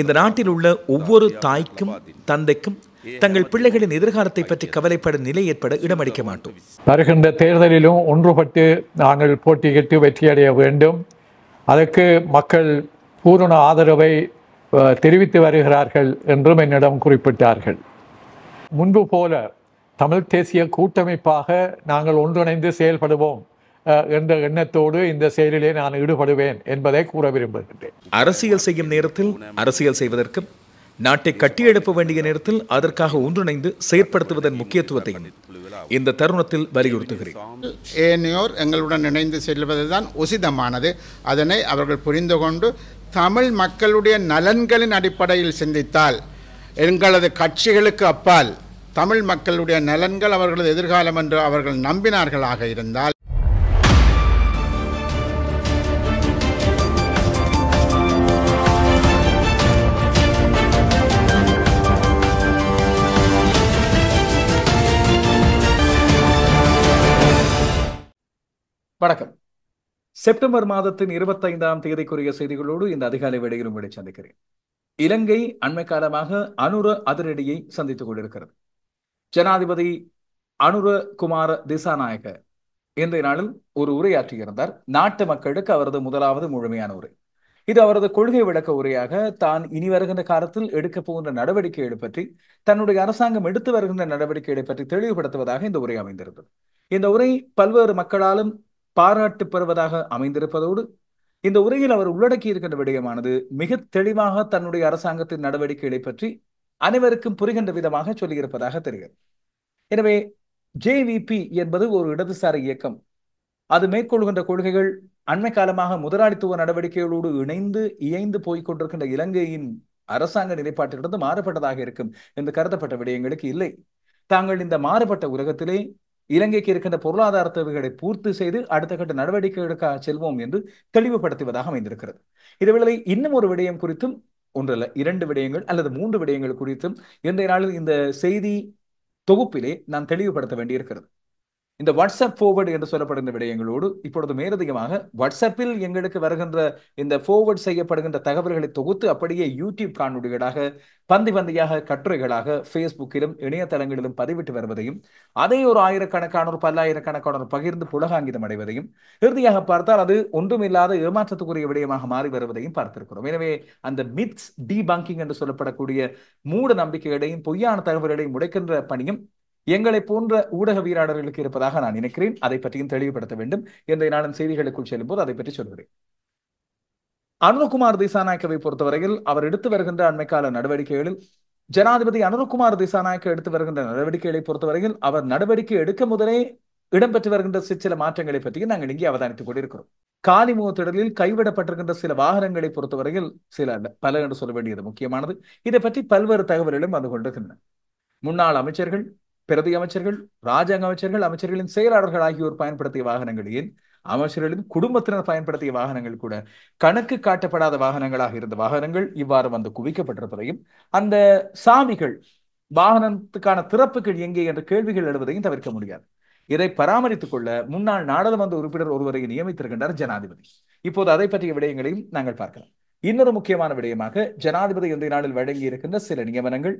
இந்த நாட்டில் உள்ள ஒவ்வொரு தாய்க்கும் தந்தைக்கும் தங்கள் பிள்ளைகளின் எதிர்காலத்தை பற்றி கவலைப்படும் நிலை ஏற்பட இடமளிக்க மாட்டோம் வருகின்ற தேர்தலிலும் ஒன்றுபட்டு நாங்கள் போட்டியிட்டு வெற்றியடைய வேண்டும் அதற்கு மக்கள் பூரண ஆதரவை தெரிவித்து வருகிறார்கள் என்றும் என்னிடம் குறிப்பிட்டார்கள் முன்பு போல தமிழ் தேசிய கூட்டமைப்பாக நாங்கள் ஒன்றிணைந்து செயல்படுவோம் என்ற எண்ணத்தோடு இந்த செயலிலே நான் ஈடுபடுவேன் என்பதை கூற விரும்புகின்றேன் அரசியல் செய்யும் நேரத்தில் அரசியல் செய்வதற்கு நாட்டை கட்டியெழுப்ப வேண்டிய நேரத்தில் அதற்காக ஒன்றிணைந்து செயற்படுத்துவதன் முக்கியத்துவத்தையும் இந்த தருணத்தில் வலியுறுத்துகிறேன் ஏனையோர் எங்களுடன் இணைந்து செல்வதுதான் உசிதமானது அதனை அவர்கள் புரிந்து கொண்டு தமிழ் மக்களுடைய நலன்களின் அடிப்படையில் சிந்தித்தால் எங்களது கட்சிகளுக்கு அப்பால் தமிழ் மக்களுடைய நலன்கள் அவர்களது எதிர்காலம் என்று அவர்கள் நம்பினார்களாக இருந்தால் வணக்கம் செப்டம்பர் மாதத்தின் இருபத்தைந்தாம் தேதிக்குரிய செய்திகளோடு இந்த அதிகாலை வெளியிடும் விடை சந்திக்கிறேன் இலங்கை அண்மை காலமாக அனுர அதிரடியை சந்தித்துக் கொண்டிருக்கிறது ஜனாதிபதி அனுர குமார திசாநாயக இந்த நாளில் ஒரு உரையாற்றியிருந்தார் நாட்டு மக்களுக்கு அவரது முதலாவது முழுமையான உரை இது அவரது கொள்கை விளக்க உரையாக தான் இனி வருகின்ற காலத்தில் எடுக்க போகின்ற நடவடிக்கைகள் பற்றி தன்னுடைய அரசாங்கம் எடுத்து வருகின்ற நடவடிக்கைகளை பற்றி தெளிவுபடுத்துவதாக இந்த உரை அமைந்திருந்தது இந்த உரை பல்வேறு மக்களாலும் பாராட்டு பெறுவதாக அமைந்திருப்பதோடு இந்த உரையில் அவர் உள்ளடக்கி இருக்கின்ற விடயமானது மிக தெளிவாக தன்னுடைய அரசாங்கத்தின் நடவடிக்கைகளை பற்றி அனைவருக்கும் புரிகின்ற விதமாக சொல்லியிருப்பதாக தெரிகிறது எனவே ஜேவிபி என்பது ஒரு இடதுசாரி இயக்கம் அது மேற்கொள்கின்ற கொள்கைகள் அண்மை காலமாக முதலாளித்துவ நடவடிக்கைகளோடு இணைந்து இயைந்து போய் கொண்டிருக்கின்ற இலங்கையின் அரசாங்க நிலைப்பாட்டிலிருந்து மாறுபட்டதாக இருக்கும் என்று கருதப்பட்ட விடயங்களுக்கு இல்லை தாங்கள் இந்த மாறுபட்ட உலகத்திலே இலங்கைக்கு இருக்கின்ற பொருளாதார தேவைகளை பூர்த்தி செய்து அடுத்த கட்ட நடவடிக்கைகளுக்காக செல்வோம் என்று தெளிவுபடுத்துவதாக அமைந்திருக்கிறது இதுவேளை இன்னும் ஒரு விடயம் குறித்தும் ஒன்றல்ல இரண்டு விடயங்கள் அல்லது மூன்று விடயங்கள் குறித்தும் இன்றைய நாளில் இந்த செய்தி தொகுப்பிலே நான் தெளிவுபடுத்த வேண்டியிருக்கிறது இந்த வாட்ஸ்அப் ஃபோர்வர்டு என்று சொல்லப்படுகின்ற விடயங்களோடு இப்பொழுது மேலதிகமாக வாட்ஸ்அப்பில் எங்களுக்கு வருகின்ற இந்த ஃபோர்வர்ட் செய்யப்படுகின்ற தகவல்களை தொகுத்து அப்படியே யூடியூப் காணொலிகளாக பந்தி பந்தியாக கட்டுரைகளாக ஃபேஸ்புக்கிலும் இணையதளங்களிலும் பதிவிட்டு வருவதையும் அதை ஒரு ஆயிரக்கணக்கானோர் பல்லாயிரக்கணக்கானோர் பகிர்ந்து புலகாங்கிதம் அடைவதையும் இறுதியாக பார்த்தால் அது ஒன்றுமில்லாத ஏமாற்றத்துக்குரிய விடயமாக மாறி வருவதையும் பார்த்திருக்கிறோம் எனவே அந்த மித்ஸ் டி பங்கிங் என்று சொல்லப்படக்கூடிய மூட நம்பிக்கைகளையும் பொய்யான தகவல்களையும் உடைக்கின்ற பணியும் எங்களை போன்ற ஊடக வீராளர்களுக்கு இருப்பதாக நான் நினைக்கிறேன் அதை பற்றியும் தெளிவுபடுத்த வேண்டும் என்று நான் செய்திகளுக்குள் செல்லும் போது அதை பற்றி சொல்கிறேன் அனுகுமார் திசாநாயக்கவை பொறுத்தவரையில் அவர் எடுத்து வருகின்ற அண்மைக்கால நடவடிக்கைகளில் ஜனாதிபதி அனுகுமார் திசாநாயக்க எடுத்து வருகின்ற நடவடிக்கைகளை பொறுத்தவரையில் அவர் நடவடிக்கை எடுக்க முதலே இடம்பெற்று வருகின்ற சில மாற்றங்களை பற்றியும் நாங்கள் இங்கே அவதானித்துக் கொண்டிருக்கிறோம் காலிமுக திடலில் கைவிடப்பட்டிருக்கின்ற சில வாகனங்களை பொறுத்தவரையில் சில அல்ல பல என்று சொல்ல வேண்டியது முக்கியமானது இதை பற்றி பல்வேறு தகவல்களும் வந்து கொண்டிருக்கின்றன முன்னாள் அமைச்சர்கள் பிரதி அமைச்சர்கள் ராஜாங்க அமைச்சர்கள் அமைச்சர்களின் செயலாளர்கள் ஆகியோர் பயன்படுத்திய வாகனங்கள் ஏன் அமைச்சர்களின் குடும்பத்தினர் பயன்படுத்திய வாகனங்கள் கூட கணக்கு காட்டப்படாத வாகனங்களாக இருந்த வாகனங்கள் இவ்வாறு வந்து குவிக்கப்பட்டிருப்பதையும் அந்த சாமிகள் வாகனத்துக்கான திறப்புகள் எங்கே என்ற கேள்விகள் எழுவதையும் தவிர்க்க முடியாது இதை பராமரித்துக் கொள்ள முன்னாள் நாடாளுமன்ற உறுப்பினர் ஒருவரை நியமித்திருக்கின்றார் ஜனாதிபதி இப்போது அதை பற்றிய விடயங்களையும் நாங்கள் பார்க்கலாம் இன்னொரு முக்கியமான விடயமாக ஜனாதிபதி இன்றைய நாளில் வழங்கி இருக்கின்ற சில நியமனங்கள்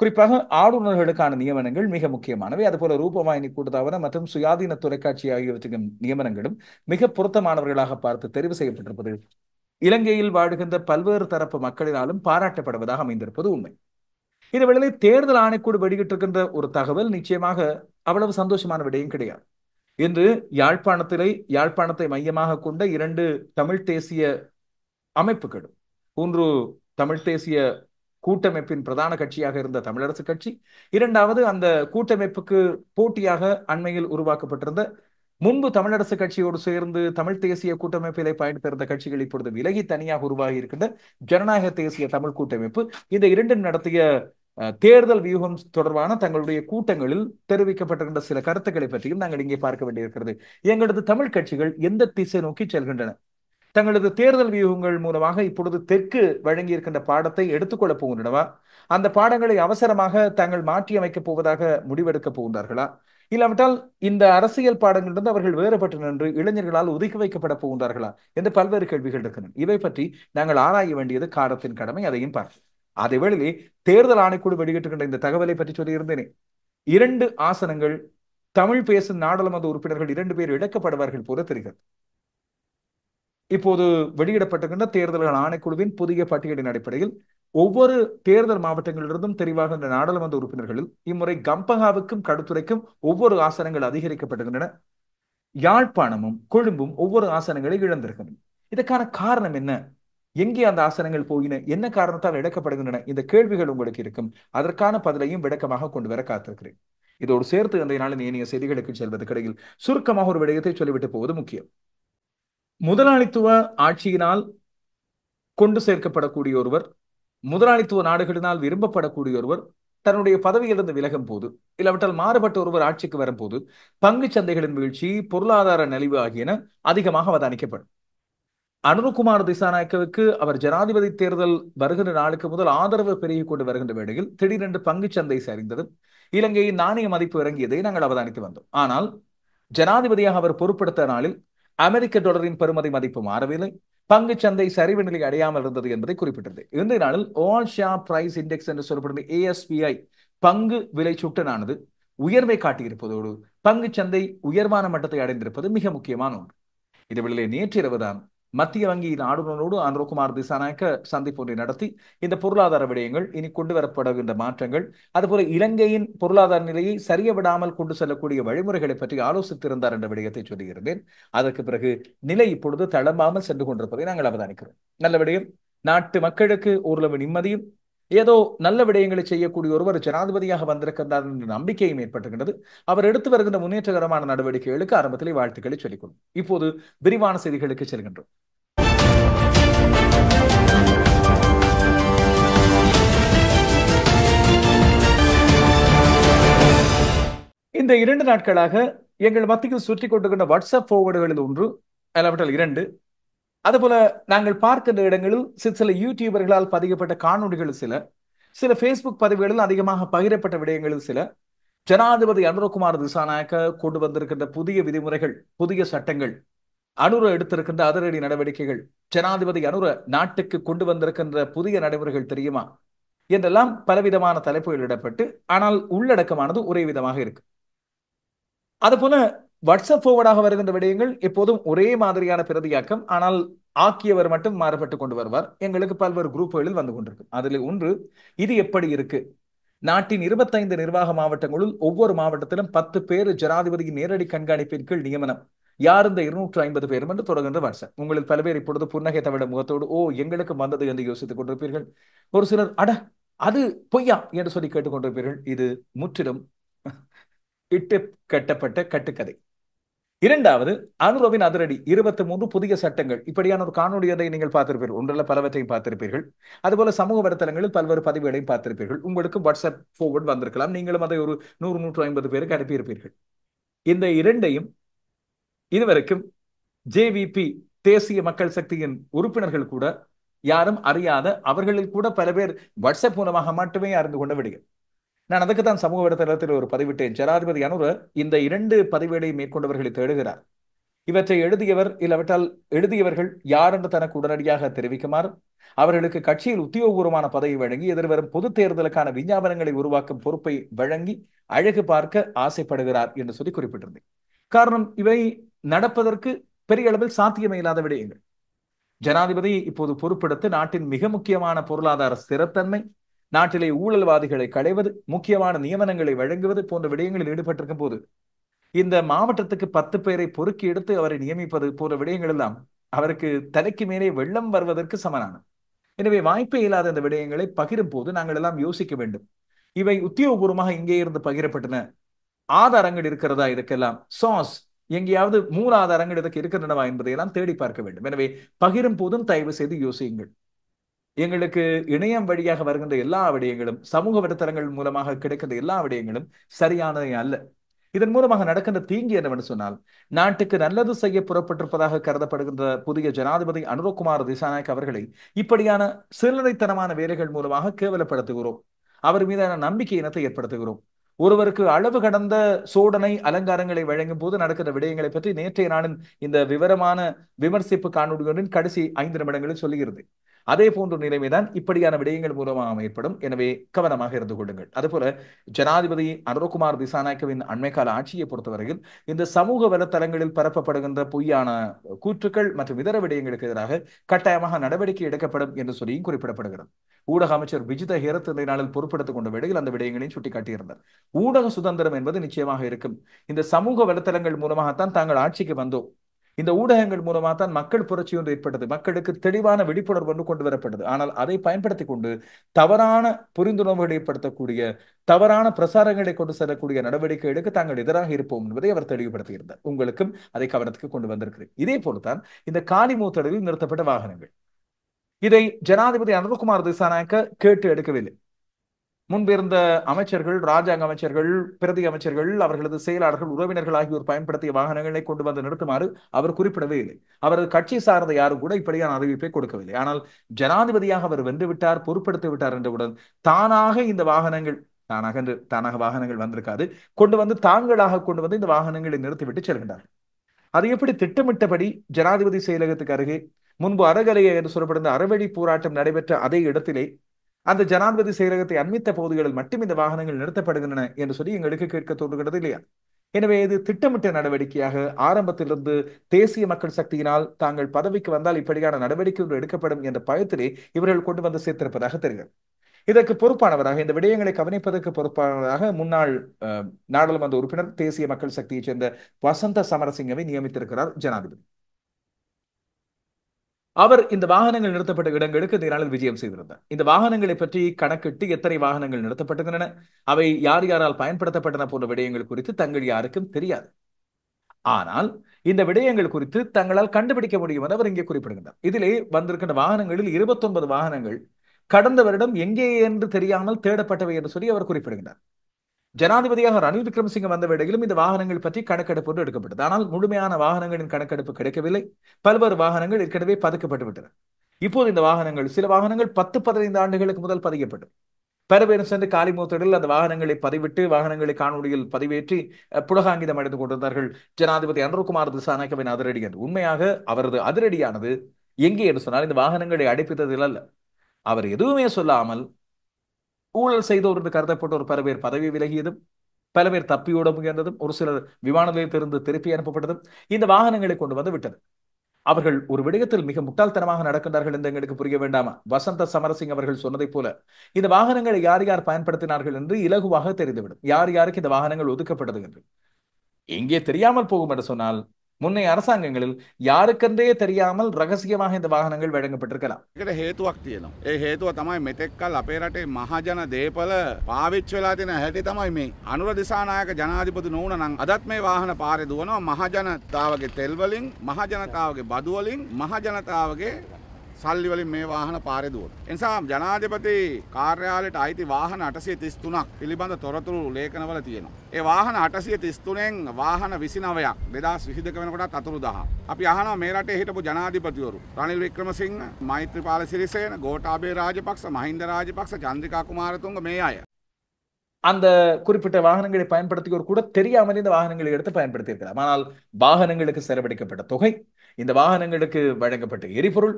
குறிப்பாக ஆளுநர்களுக்கான நியமனங்கள் மிக முக்கியமானவை அதுபோல ரூபவாயினி கூட்டுத்தாபன மற்றும் சுயாதீன தொலைக்காட்சி ஆகியவற்றின் நியமனங்களும் மிக பொருத்தமானவர்களாக பார்த்து தெரிவு செய்யப்பட்டிருப்பது இலங்கையில் வாழுகின்ற பல்வேறு தரப்பு மக்களினாலும் பாராட்டப்படுவதாக அமைந்திருப்பது உண்மை இந்த வேளையில் தேர்தல் ஆணைக்கூடு வெளியிட்டிருக்கின்ற ஒரு தகவல் நிச்சயமாக அவ்வளவு சந்தோஷமான விடயம் கிடையாது இன்று யாழ்ப்பாணத்திலே யாழ்ப்பாணத்தை மையமாக கொண்ட இரண்டு தமிழ் தேசிய அமைப்புகளும் ஒன்று தமிழ் தேசிய கூட்டமைப்பின் பிரதான கட்சியாக இருந்த தமிழரசு கட்சி இரண்டாவது அந்த கூட்டமைப்புக்கு போட்டியாக அண்மையில் உருவாக்கப்பட்டிருந்த முன்பு தமிழரசு கட்சியோடு சேர்ந்து தமிழ் தேசிய கூட்டமைப்பிலே பயன்பெறுந்த கட்சிகள் இப்பொழுது விலகி தனியாக உருவாகி இருக்கின்ற ஜனநாயக தேசிய தமிழ் கூட்டமைப்பு இந்த இரண்டும் நடத்திய தேர்தல் வியூகம் தொடர்பான தங்களுடைய கூட்டங்களில் தெரிவிக்கப்பட்டிருக்கின்ற சில கருத்துக்களை பற்றியும் நாங்கள் இங்கே பார்க்க வேண்டியிருக்கிறது எங்களது தமிழ் கட்சிகள் எந்த திசை நோக்கி செல்கின்றன தங்களது தேர்தல் வியூகங்கள் மூலமாக இப்பொழுது தெற்கு வழங்கியிருக்கின்ற பாடத்தை எடுத்துக்கொள்ளப் போகின்றனவா அந்த பாடங்களை அவசரமாக தாங்கள் மாற்றி அமைக்கப் போவதாக முடிவெடுக்கப் போகின்றார்களா இல்லாவிட்டால் இந்த அரசியல் பாடங்களிலிருந்து அவர்கள் வேறுபட்டு நின்று இளைஞர்களால் ஒதுக்கி வைக்கப்பட போகின்றார்களா என்று பல்வேறு கேள்விகள் இருக்கின்றன இவை பற்றி நாங்கள் ஆராய வேண்டியது காலத்தின் கடமை அதையும் பார்ப்போம் அதேவேளையிலே தேர்தல் ஆணைக்குழு வெளியிட்டுகின்ற இந்த தகவலை பற்றி சொல்லியிருந்தேனே இரண்டு ஆசனங்கள் தமிழ் பேசும் நாடாளுமன்ற உறுப்பினர்கள் இரண்டு பேர் இழக்கப்படுவார்கள் போல தெரிகிறது இப்போது வெளியிடப்பட்டிருக்கின்ற தேர்தல்கள் ஆணைக்குழுவின் புதிய பட்டியலின் அடிப்படையில் ஒவ்வொரு தேர்தல் மாவட்டங்களிலிருந்தும் தெரிவாக இந்த நாடாளுமன்ற உறுப்பினர்களில் இம்முறை கம்பகாவுக்கும் கடுத்துறைக்கும் ஒவ்வொரு ஆசனங்கள் அதிகரிக்கப்பட்டிருக்கின்றன யாழ்ப்பாணமும் கொழும்பும் ஒவ்வொரு ஆசனங்களை இழந்திருக்கின்றன இதற்கான காரணம் என்ன எங்கே அந்த ஆசனங்கள் போயின என்ன காரணத்தால் எடுக்கப்படுகின்றன இந்த கேள்விகள் உங்களுக்கு இருக்கும் அதற்கான பதிலையும் விளக்கமாக கொண்டு வர காத்திருக்கிறேன் இதோடு சேர்த்து அந்த நாளின் ஏனைய செய்திகளுக்கு கிடையில் சுருக்கமாக ஒரு விடயத்தை சொல்லிவிட்டு போவது முக்கியம் முதலாளித்துவ ஆட்சியினால் கொண்டு சேர்க்கப்படக்கூடிய ஒருவர் முதலாளித்துவ நாடுகளினால் விரும்பப்படக்கூடிய ஒருவர் தன்னுடைய பதவியிலிருந்து விலகும் போது இல்லாவிட்டால் மாறுபட்ட ஒருவர் ஆட்சிக்கு வரும்போது பங்கு சந்தைகளின் வீழ்ச்சி பொருளாதார நலிவு ஆகியன அதிகமாக அவதானிக்கப்படும் அனுருகுமார் திசாநாயக்கவுக்கு அவர் ஜனாதிபதி தேர்தல் வருகின்ற நாளுக்கு முதல் ஆதரவு பெருகிக் கொண்டு வருகின்ற வேளையில் திடீரென்று பங்கு சந்தை சரிந்ததும் இலங்கையின் நாணய மதிப்பு இறங்கியதை நாங்கள் அவதானித்து வந்தோம் ஆனால் ஜனாதிபதியாக அவர் பொறுப்படுத்த நாளில் அமெரிக்க டாலரின் பெறுமதி மதிப்பு மாறவில்லை பங்கு சந்தை சரிவு நிலை அடையாமல் இருந்தது என்பதை குறிப்பிட்டது இன்றைய நாளில் ஆல் ஷா பிரைஸ் இண்டெக்ஸ் என்று சொல்லப்படும் ஏஎஸ்பிஐ பங்கு விலை சுட்டனானது உயர்வை காட்டியிருப்பதோடு பங்கு சந்தை உயர்வான மட்டத்தை அடைந்திருப்பது மிக முக்கியமான ஒன்று இதுவெளியிலே நேற்றிரவுதான் மத்திய வங்கியின் ஆளுநரோடு அனுரகுமார் திசாநாயக்க சந்திப்பு ஒன்றை நடத்தி இந்த பொருளாதார விடயங்கள் இனி கொண்டு வரப்படுகின்ற மாற்றங்கள் அதுபோல இலங்கையின் பொருளாதார நிலையை சரிய விடாமல் கொண்டு செல்லக்கூடிய வழிமுறைகளை பற்றி ஆலோசித்திருந்தார் என்ற விடயத்தை சொல்லியிருந்தேன் அதற்கு பிறகு நிலை இப்பொழுது தளம்பாமல் சென்று கொண்டிருப்பதை நாங்கள் அவதானிக்கிறோம் நல்ல விடயம் நாட்டு மக்களுக்கு ஓரளவு நிம்மதியும் ஏதோ நல்ல விடயங்களை செய்யக்கூடிய ஒருவர் ஜனாதிபதியாக வந்திருக்கின்றார் என்ற நம்பிக்கையும் ஏற்பட்டுகின்றது அவர் எடுத்து வருகின்ற முன்னேற்றகரமான நடவடிக்கைகளுக்கு ஆரம்பத்திலே வாழ்த்துக்களை சொல்லிக்கொள்ளும் இப்போது விரிவான செய்திகளுக்கு செல்கின்றோம் இந்த இரண்டு நாட்களாக எங்கள் மத்தியில் சுற்றி கொண்டுகின்ற வாட்ஸ்அப் போர்வேடுகளில் ஒன்று அல்லாவிட்டால் இரண்டு அதுபோல நாங்கள் பார்க்கின்ற இடங்களில் சில சில யூடியூபர்களால் பதிக்கப்பட்ட காணொலிகள் சில சில ஃபேஸ்புக் பதிவுகளில் அதிகமாக பகிரப்பட்ட விடயங்களில் சில ஜனாதிபதி அனுரகுமார் திசாநாயக்க கொண்டு வந்திருக்கின்ற புதிய விதிமுறைகள் புதிய சட்டங்கள் அனுர எடுத்திருக்கின்ற அதிரடி நடவடிக்கைகள் ஜனாதிபதி அனுர நாட்டுக்கு கொண்டு வந்திருக்கின்ற புதிய நடைமுறைகள் தெரியுமா என்றெல்லாம் பலவிதமான தலைப்புகள் இடப்பட்டு ஆனால் உள்ளடக்கமானது ஒரே விதமாக இருக்கு அதுபோல வாட்ஸ்அப் ஃபோர்வர்டாக வருகின்ற விடயங்கள் எப்போதும் ஒரே மாதிரியான பிரதியாக்கம் ஆனால் ஆக்கியவர் மட்டும் மாறுபட்டு கொண்டு வருவார் எங்களுக்கு பல்வேறு குரூப்புகளில் வந்து கொண்டிருக்கு அதில் ஒன்று இது எப்படி இருக்கு நாட்டின் இருபத்தைந்து நிர்வாக மாவட்டங்களுள் ஒவ்வொரு மாவட்டத்திலும் பத்து பேர் ஜனாதிபதியின் நேரடி கண்காணிப்பின் கீழ் நியமனம் யார் இந்த இருநூற்று ஐம்பது பேரும் என்று தொடர்கின்ற வாட்ஸ்அப் உங்களில் பல பேர் இப்பொழுது புன்னகை தமிழ முகத்தோடு ஓ எங்களுக்கு வந்தது என்று யோசித்துக் கொண்டிருப்பீர்கள் ஒரு சிலர் அட அது பொய்யா என்று சொல்லி கேட்டுக்கொண்டிருப்பீர்கள் இது முற்றிலும் இட்டு கட்டப்பட்ட கட்டுக்கதை இரண்டாவது அனுரவின் அதிரடி இருபத்தி மூன்று புதிய சட்டங்கள் இப்படியான ஒரு அதை நீங்கள் பார்த்திருப்பீர்கள் ஒன்றில் பலவற்றையும் பார்த்திருப்பீர்கள் அதுபோல சமூக வலைத்தளங்களில் பல்வேறு பதிவுகளையும் பார்த்திருப்பீர்கள் உங்களுக்கு வாட்ஸ்அப் ஃபோர்வர்ட் வந்திருக்கலாம் நீங்களும் அதை ஒரு நூறு நூற்று ஐம்பது பேருக்கு அனுப்பியிருப்பீர்கள் இந்த இரண்டையும் இதுவரைக்கும் ஜேவிபி தேசிய மக்கள் சக்தியின் உறுப்பினர்கள் கூட யாரும் அறியாத அவர்களில் கூட பல பேர் வாட்ஸ்அப் மூலமாக மட்டுமே அறிந்து கொண்ட விடுகள் நான் அதுக்கு தான் சமூக வலைதளத்தில் ஒரு பதிவிட்டேன் ஜனாதிபதி அனுர இந்த இரண்டு பதிவேடையை மேற்கொண்டவர்களை தேடுகிறார் இவற்றை எழுதியவர் இல்லாவிட்டால் எழுதியவர்கள் யார் என்று தனக்கு உடனடியாக தெரிவிக்குமாறு அவர்களுக்கு கட்சியில் உத்தியோகபூர்வமான பதவி வழங்கி எதிர்வரும் பொது தேர்தலுக்கான விஞ்ஞாபனங்களை உருவாக்கும் பொறுப்பை வழங்கி அழகு பார்க்க ஆசைப்படுகிறார் என்று சொல்லி குறிப்பிட்டிருந்தேன் காரணம் இவை நடப்பதற்கு பெரிய அளவில் சாத்தியமே இல்லாத விடயங்கள் ஜனாதிபதி இப்போது பொறுப்பெடுத்து நாட்டின் மிக முக்கியமான பொருளாதார ஸ்திரத்தன்மை நாட்டிலே ஊழல்வாதிகளை களைவது முக்கியமான நியமனங்களை வழங்குவது போன்ற விடயங்களில் ஈடுபட்டிருக்கும் போது இந்த மாவட்டத்துக்கு பத்து பேரை பொறுக்கி எடுத்து அவரை நியமிப்பது போன்ற விடயங்கள் எல்லாம் அவருக்கு தலைக்கு மேலே வெள்ளம் வருவதற்கு சமனான எனவே வாய்ப்பே இல்லாத இந்த விடயங்களை பகிரும் போது நாங்கள் எல்லாம் யோசிக்க வேண்டும் இவை உத்தியோகபூர்வமாக இங்கே இருந்து பகிரப்பட்டன ஆதாரங்கள் இருக்கிறதா இதுக்கெல்லாம் சாஸ் எங்கேயாவது மூல ஆதாரங்கள் இதற்கு இருக்கின்றனவா என்பதையெல்லாம் தேடி பார்க்க வேண்டும் எனவே பகிரும் போதும் தயவு செய்து யோசியுங்கள் எங்களுக்கு இணையம் வழியாக வருகின்ற எல்லா விடயங்களும் சமூக வலைத்தளங்கள் மூலமாக கிடைக்கின்ற எல்லா விடயங்களும் சரியானதே அல்ல இதன் மூலமாக நடக்கின்ற தீங்கு என்னவென்று சொன்னால் நாட்டுக்கு நல்லது செய்ய புறப்பட்டிருப்பதாக கருதப்படுகின்ற புதிய ஜனாதிபதி அனுரகுமார் திசாநாயக் அவர்களை இப்படியான சிறுநிலைத்தனமான வேலைகள் மூலமாக கேவலப்படுத்துகிறோம் அவர் மீதான நம்பிக்கை இனத்தை ஏற்படுத்துகிறோம் ஒருவருக்கு அளவு கடந்த சோடனை அலங்காரங்களை வழங்கும் போது நடக்கிற விடயங்களை பற்றி நேற்றைய நாளின் இந்த விவரமான விமர்சிப்பு காணொலி கடைசி ஐந்து நிமிடங்களில் சொல்லுகிறது அதே போன்ற நிலைமைதான் இப்படியான விடயங்கள் மூலமாக ஏற்படும் எனவே கவனமாக இருந்து கொள்ளுங்கள் அதுபோல ஜனாதிபதி அனுரகுமார் திசாநாயக்கவின் அண்மைக்கால ஆட்சியை பொறுத்தவரையில் இந்த சமூக வலைத்தளங்களில் பரப்பப்படுகின்ற பொய்யான கூற்றுக்கள் மற்றும் இதர விடயங்களுக்கு எதிராக கட்டாயமாக நடவடிக்கை எடுக்கப்படும் என்று சொல்லியும் குறிப்பிடப்படுகிறது ஊடக அமைச்சர் விஜித ஹேரத் நாளில் பொறுப்பெடுத்துக் கொண்ட வேளையில் அந்த விடயங்களையும் சுட்டிக்காட்டியிருந்தார் ஊடக சுதந்திரம் என்பது நிச்சயமாக இருக்கும் இந்த சமூக வலைத்தளங்கள் மூலமாகத்தான் தாங்கள் ஆட்சிக்கு வந்தோம் இந்த ஊடகங்கள் மூலமாக தான் மக்கள் புரட்சி ஒன்று ஏற்பட்டது மக்களுக்கு தெளிவான விழிப்புணர்வு ஒன்று கொண்டு வரப்பட்டது ஆனால் அதை பயன்படுத்தி கொண்டு தவறான புரிந்துணர்வுகளை ஏற்படுத்தக்கூடிய தவறான பிரசாரங்களை கொண்டு செல்லக்கூடிய நடவடிக்கைகளுக்கு தாங்கள் எதிராக இருப்போம் என்பதை அவர் தெளிவுபடுத்தியிருந்தார் உங்களுக்கும் அதை கவனத்துக்கு கொண்டு வந்திருக்கிறேன் இதே போலத்தான் இந்த காலி மூத்தடவில் நிறுத்தப்பட்ட வாகனங்கள் இதை ஜனாதிபதி அனந்தகுமார் திசாநாயக்க கேட்டு எடுக்கவில்லை முன்பு இருந்த அமைச்சர்கள் ராஜாங்க அமைச்சர்கள் பிரதி அமைச்சர்கள் அவர்களது செயலாளர்கள் உறவினர்கள் ஆகியோர் பயன்படுத்திய வாகனங்களை கொண்டு வந்து நிறுத்துமாறு அவர் குறிப்பிடவே இல்லை அவரது கட்சி சார்ந்த யாரும் கூட இப்படியான அறிவிப்பை கொடுக்கவில்லை ஆனால் ஜனாதிபதியாக அவர் வென்றுவிட்டார் பொறுப்படுத்தி விட்டார் என்றவுடன் தானாக இந்த வாகனங்கள் தானாக தானாக வாகனங்கள் வந்திருக்காது கொண்டு வந்து தாங்களாக கொண்டு வந்து இந்த வாகனங்களை நிறுத்திவிட்டு செல்கின்றார் அது எப்படி திட்டமிட்டபடி ஜனாதிபதி செயலகத்துக்கு அருகே முன்பு அறகலையை என்று சொல்லப்படுகிற அறவழி போராட்டம் நடைபெற்ற அதே இடத்திலே அந்த ஜனாதிபதி செயலகத்தை அண்மித்த பகுதிகளில் மட்டும் இந்த வாகனங்கள் நிறுத்தப்படுகின்றன என்று சொல்லி எங்களுக்கு கேட்க தோன்றுகிறது இல்லையா எனவே இது திட்டமிட்ட நடவடிக்கையாக ஆரம்பத்திலிருந்து தேசிய மக்கள் சக்தியினால் தாங்கள் பதவிக்கு வந்தால் இப்படியான நடவடிக்கைகள் எடுக்கப்படும் என்ற பயத்திலே இவர்கள் கொண்டு வந்து சேர்த்திருப்பதாக தெரிகிறது இதற்கு பொறுப்பானவராக இந்த விடயங்களை கவனிப்பதற்கு பொறுப்பானவராக முன்னாள் நாடாளுமன்ற உறுப்பினர் தேசிய மக்கள் சக்தியைச் சேர்ந்த வசந்த சமரசிங்கவை நியமித்திருக்கிறார் ஜனாதிபதி அவர் இந்த வாகனங்கள் நிறுத்தப்பட்ட இடங்களுக்கு இந்த நாளில் விஜயம் செய்திருந்தார் இந்த வாகனங்களை பற்றி கணக்கிட்டு எத்தனை வாகனங்கள் நிறுத்தப்பட்டிருந்தன அவை யார் யாரால் பயன்படுத்தப்பட்டன போன்ற விடயங்கள் குறித்து தங்கள் யாருக்கும் தெரியாது ஆனால் இந்த விடயங்கள் குறித்து தங்களால் கண்டுபிடிக்க முடியும் என அவர் இங்கே குறிப்பிடுகின்றார் இதிலே வந்திருக்கின்ற வாகனங்களில் இருபத்தொன்பது வாகனங்கள் கடந்த வருடம் எங்கே என்று தெரியாமல் தேடப்பட்டவை என்று சொல்லி அவர் குறிப்பிடுகிறார் ஜனாதிபதியாக ரணில் விக்ரமசிங்க வந்த வேடையிலும் இந்த வாகனங்கள் பற்றி கணக்கெடுப்பு எடுக்கப்பட்டது ஆனால் முழுமையான வாகனங்களின் கணக்கெடுப்பு கிடைக்கவில்லை பல்வேறு வாகனங்கள் ஏற்கனவே பதுக்கப்பட்டு விட்டன இப்போது இந்த வாகனங்கள் சில வாகனங்கள் பத்து பதினைந்து ஆண்டுகளுக்கு முதல் பதிக்கப்படும் பல சென்று சென்று காலிமூத்தடில் அந்த வாகனங்களை பதிவிட்டு வாகனங்களை காணொலியில் பதிவேற்றி புலகாங்கிதம் அடைந்து கொண்டிருந்தார்கள் ஜனாதிபதி அனுர்குமார் திசாநாயக்கவின் அதிரடி என்று உண்மையாக அவரது அதிரடியானது எங்கே என்று சொன்னால் இந்த வாகனங்களை அடைப்பித்ததில் அல்ல அவர் எதுவுமே சொல்லாமல் ஊழல் செய்தோர் என்று கருதப்பட்ட ஒரு பல பேர் பதவி விலகியதும் பல பேர் ஓட முயன்றதும் ஒரு சிலர் விமான நிலையத்திலிருந்து திருப்பி அனுப்பப்பட்டதும் இந்த வாகனங்களை கொண்டு வந்து விட்டது அவர்கள் ஒரு விடயத்தில் மிக முட்டாள்தனமாக நடக்கின்றார்கள் என்று எங்களுக்கு புரிய வேண்டாமா வசந்த சமரசிங் அவர்கள் சொன்னதைப் போல இந்த வாகனங்களை யார் யார் பயன்படுத்தினார்கள் என்று இலகுவாக தெரிந்துவிடும் யார் யாருக்கு இந்த வாகனங்கள் ஒதுக்கப்பட்டது என்று எங்கே தெரியாமல் போகும் என்று சொன்னால் முன்னைய அரசாங்கங்களில் யாருக்கென்றே தெரியாமல் ரகசியமாக இந்த வாகனங்கள் வழங்கப்பட்டிருக்கலாம் ඒකට හේතුවක් තියෙනවා. ඒ හේතුව තමයි මෙතෙක්කල් අපේ රටේ මහජන දේපල පාවිච්චි වෙලා තියෙන හැටි තමයි මේ. අනුර දිසානායක ජනාධිපති නොවුණා නම් අදත් මේ වාහන පාරේ දුවනවා මහජනතාවගේ තෙල් වලින්, මහජනතාවගේ බදු වලින්, මහජනතාවගේ සල්ලි වලින් මේ වාහන පාරේ දුවන. එනිසා ජනාධිපති කාර්යාලයට අයිති වාහන 833ක් පිළිබඳ තොරතුරු ලේඛනවල තියෙනවා. ඒ වාහන 833න් වාහන 29ක් 2022 වෙනකොටත් අතුරුදහන්. අපි අහනවා මේ රටේ හිටපු ජනාධිපතිවරු රනිල් වික්‍රමසිංහ, මෛත්‍රීපාල සිරිසේන, ගෝඨාභය රාජපක්ෂ, මහින්ද රාජපක්ෂ, චන්ද්‍රිකා කුමාරතුංග මේ அய அந்த குறிப்பிட்ட வாகனங்களை பயன்படுத்தியோர் கூட தெரியாமல் இந்த வாகனங்களை எடுத்து பயன்படுத்தி இருக்கலாம் ஆனால் வாகனங்களுக்கு செலவழிக்கப்பட்ட தொகை இந்த வாகனங்களுக்கு வழங்கப்பட்ட எரிபொருள்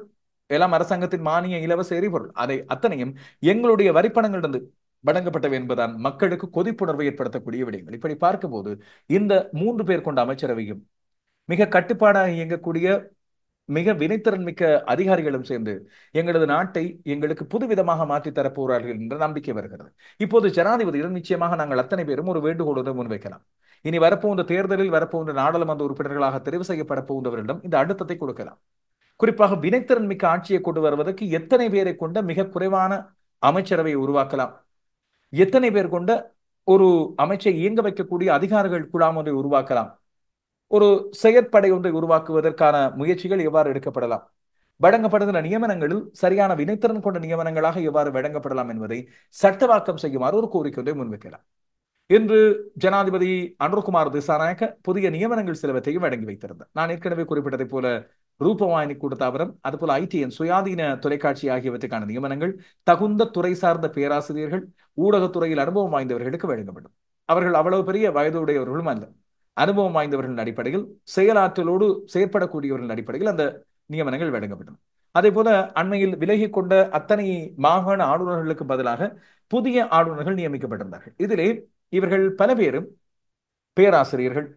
எல்லாம் அரசாங்கத்தின் மானிய இலவச எரிபொருள் அதை அத்தனையும் எங்களுடைய வரிப்பணங்களிலிருந்து வழங்கப்பட்டவை என்பதால் மக்களுக்கு கொதிப்புணர்வை ஏற்படுத்தக்கூடிய விடயங்கள் இப்படி பார்க்கும்போது இந்த மூன்று பேர் கொண்ட அமைச்சரவையும் மிக கட்டுப்பாடாக இயங்கக்கூடிய மிக வினைத்திறன் மிக்க அதிகாரிகளும் சேர்ந்து எங்களது நாட்டை எங்களுக்கு புதுவிதமாக மாற்றி தரப்போகிறார்கள் என்ற நம்பிக்கை வருகிறது இப்போது ஜனாதிபதியுடன் நிச்சயமாக நாங்கள் அத்தனை பேரும் ஒரு வேண்டுகோளுடன் முன்வைக்கலாம் இனி வரப்போகின்ற தேர்தலில் வரப்போகின்ற நாடாளுமன்ற உறுப்பினர்களாக தெரிவு செய்யப்பட போகின்றவரிடம் இந்த அழுத்தத்தை கொடுக்கலாம் குறிப்பாக வினைத்திறன் மிக்க ஆட்சியை கொண்டு வருவதற்கு எத்தனை பேரை கொண்ட மிக குறைவான அமைச்சரவை உருவாக்கலாம் எத்தனை பேர் கொண்ட ஒரு அமைச்சை இயங்க வைக்கக்கூடிய அதிகாரிகள் குழாம் ஒன்றை உருவாக்கலாம் ஒரு செயற்படை ஒன்றை உருவாக்குவதற்கான முயற்சிகள் எவ்வாறு எடுக்கப்படலாம் வழங்கப்படுகிற நியமனங்களில் சரியான வினைத்திறன் கொண்ட நியமனங்களாக எவ்வாறு வழங்கப்படலாம் என்பதை சட்டவாக்கம் செய்யுமாறு ஒரு கோரிக்கை ஒன்றை முன்வைக்கலாம் இன்று ஜனாதிபதி அனுர்குமார் திசாநாயக்க புதிய நியமனங்கள் சிலவற்றையும் வழங்கி வைத்திருந்தார் நான் ஏற்கனவே குறிப்பிட்டதை போல ரூபவாயினி கூட்டத்தாபரம் அதுபோல ஐடிஎன் சுயாதீன தொலைக்காட்சி ஆகியவற்றுக்கான நியமனங்கள் தகுந்த துறை சார்ந்த பேராசிரியர்கள் ஊடகத்துறையில் அனுபவம் வாய்ந்தவர்களுக்கு வழங்கப்படும் அவர்கள் அவ்வளவு பெரிய வயதுடையவர்களும் அல்ல அனுபவம் வாய்ந்தவர்களின் அடிப்படையில் செயலாற்றலோடு செயற்படக்கூடியவர்களின் அடிப்படையில் அந்த நியமனங்கள் வழங்கப்படும் அதே போல அண்மையில் விலகி கொண்ட அத்தனை மாகாண ஆளுநர்களுக்கு பதிலாக புதிய ஆளுநர்கள் நியமிக்கப்பட்டிருந்தார்கள் இதிலே இவர்கள் பல பேரும் பேராசிரியர்கள்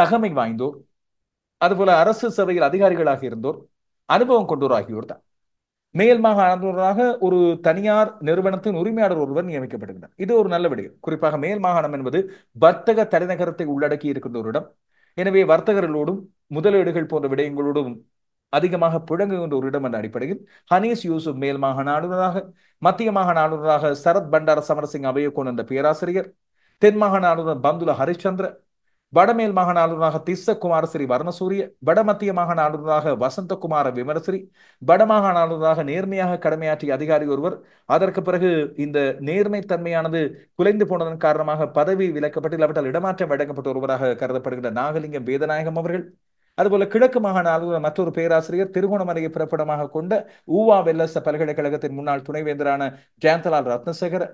தகமை வாய்ந்தோர் அதுபோல அரசு சபையில் அதிகாரிகளாக இருந்தோர் அனுபவம் கொண்டோர் ஆகியோர் தான் மேல்மாக ஆனந்தவராக ஒரு தனியார் நிறுவனத்தின் உரிமையாளர் ஒருவர் நியமிக்கப்படுகிறார் இது ஒரு நல்ல விடயம் குறிப்பாக மேல் மாகாணம் என்பது வர்த்தக தலைநகரத்தை உள்ளடக்கி இருக்கின்ற ஒரு இடம் எனவே வர்த்தகர்களோடும் முதலீடுகள் போன்ற விடயங்களோடும் அதிகமாக புழங்குகின்ற ஒரு இடம் என்ற அடிப்படையில் ஹனீஸ் யூசுப் மேல் மாகாண ஆளுநராக மத்திய மாகாண ஆளுநராக சரத் பண்டார சமரசிங் அபயகோன் என்ற பேராசிரியர் தென் மாகாண ஆளுநர் பந்துல ஹரிச்சந்திர வடமேல் மாகாண ஆளுநராக திஸ்ஸகுமார் ஸ்ரீ வர்ணசூரிய வடமத்திய மாகாண ஆளுநராக வசந்தகுமார விமரஸ்ரீ வடமாகாண ஆளுநராக நேர்மையாக கடமையாற்றிய அதிகாரி ஒருவர் அதற்கு பிறகு இந்த நேர்மை தன்மையானது குலைந்து போனதன் காரணமாக பதவி விலக்கப்பட்டு இல்லாவிட்டால் இடமாற்றம் வழங்கப்பட்ட ஒருவராக கருதப்படுகின்ற நாகலிங்கம் வேதநாயகம் அவர்கள் அதுபோல கிழக்கு மாகாண ஆளுநர் மற்றொரு பேராசிரியர் திருகோணமலையை பிறப்பிடமாக கொண்ட ஊவா வெல்லச பல்கலைக்கழகத்தின் முன்னாள் துணைவேந்தரான ஜெயந்தலால் ரத்னசேகர்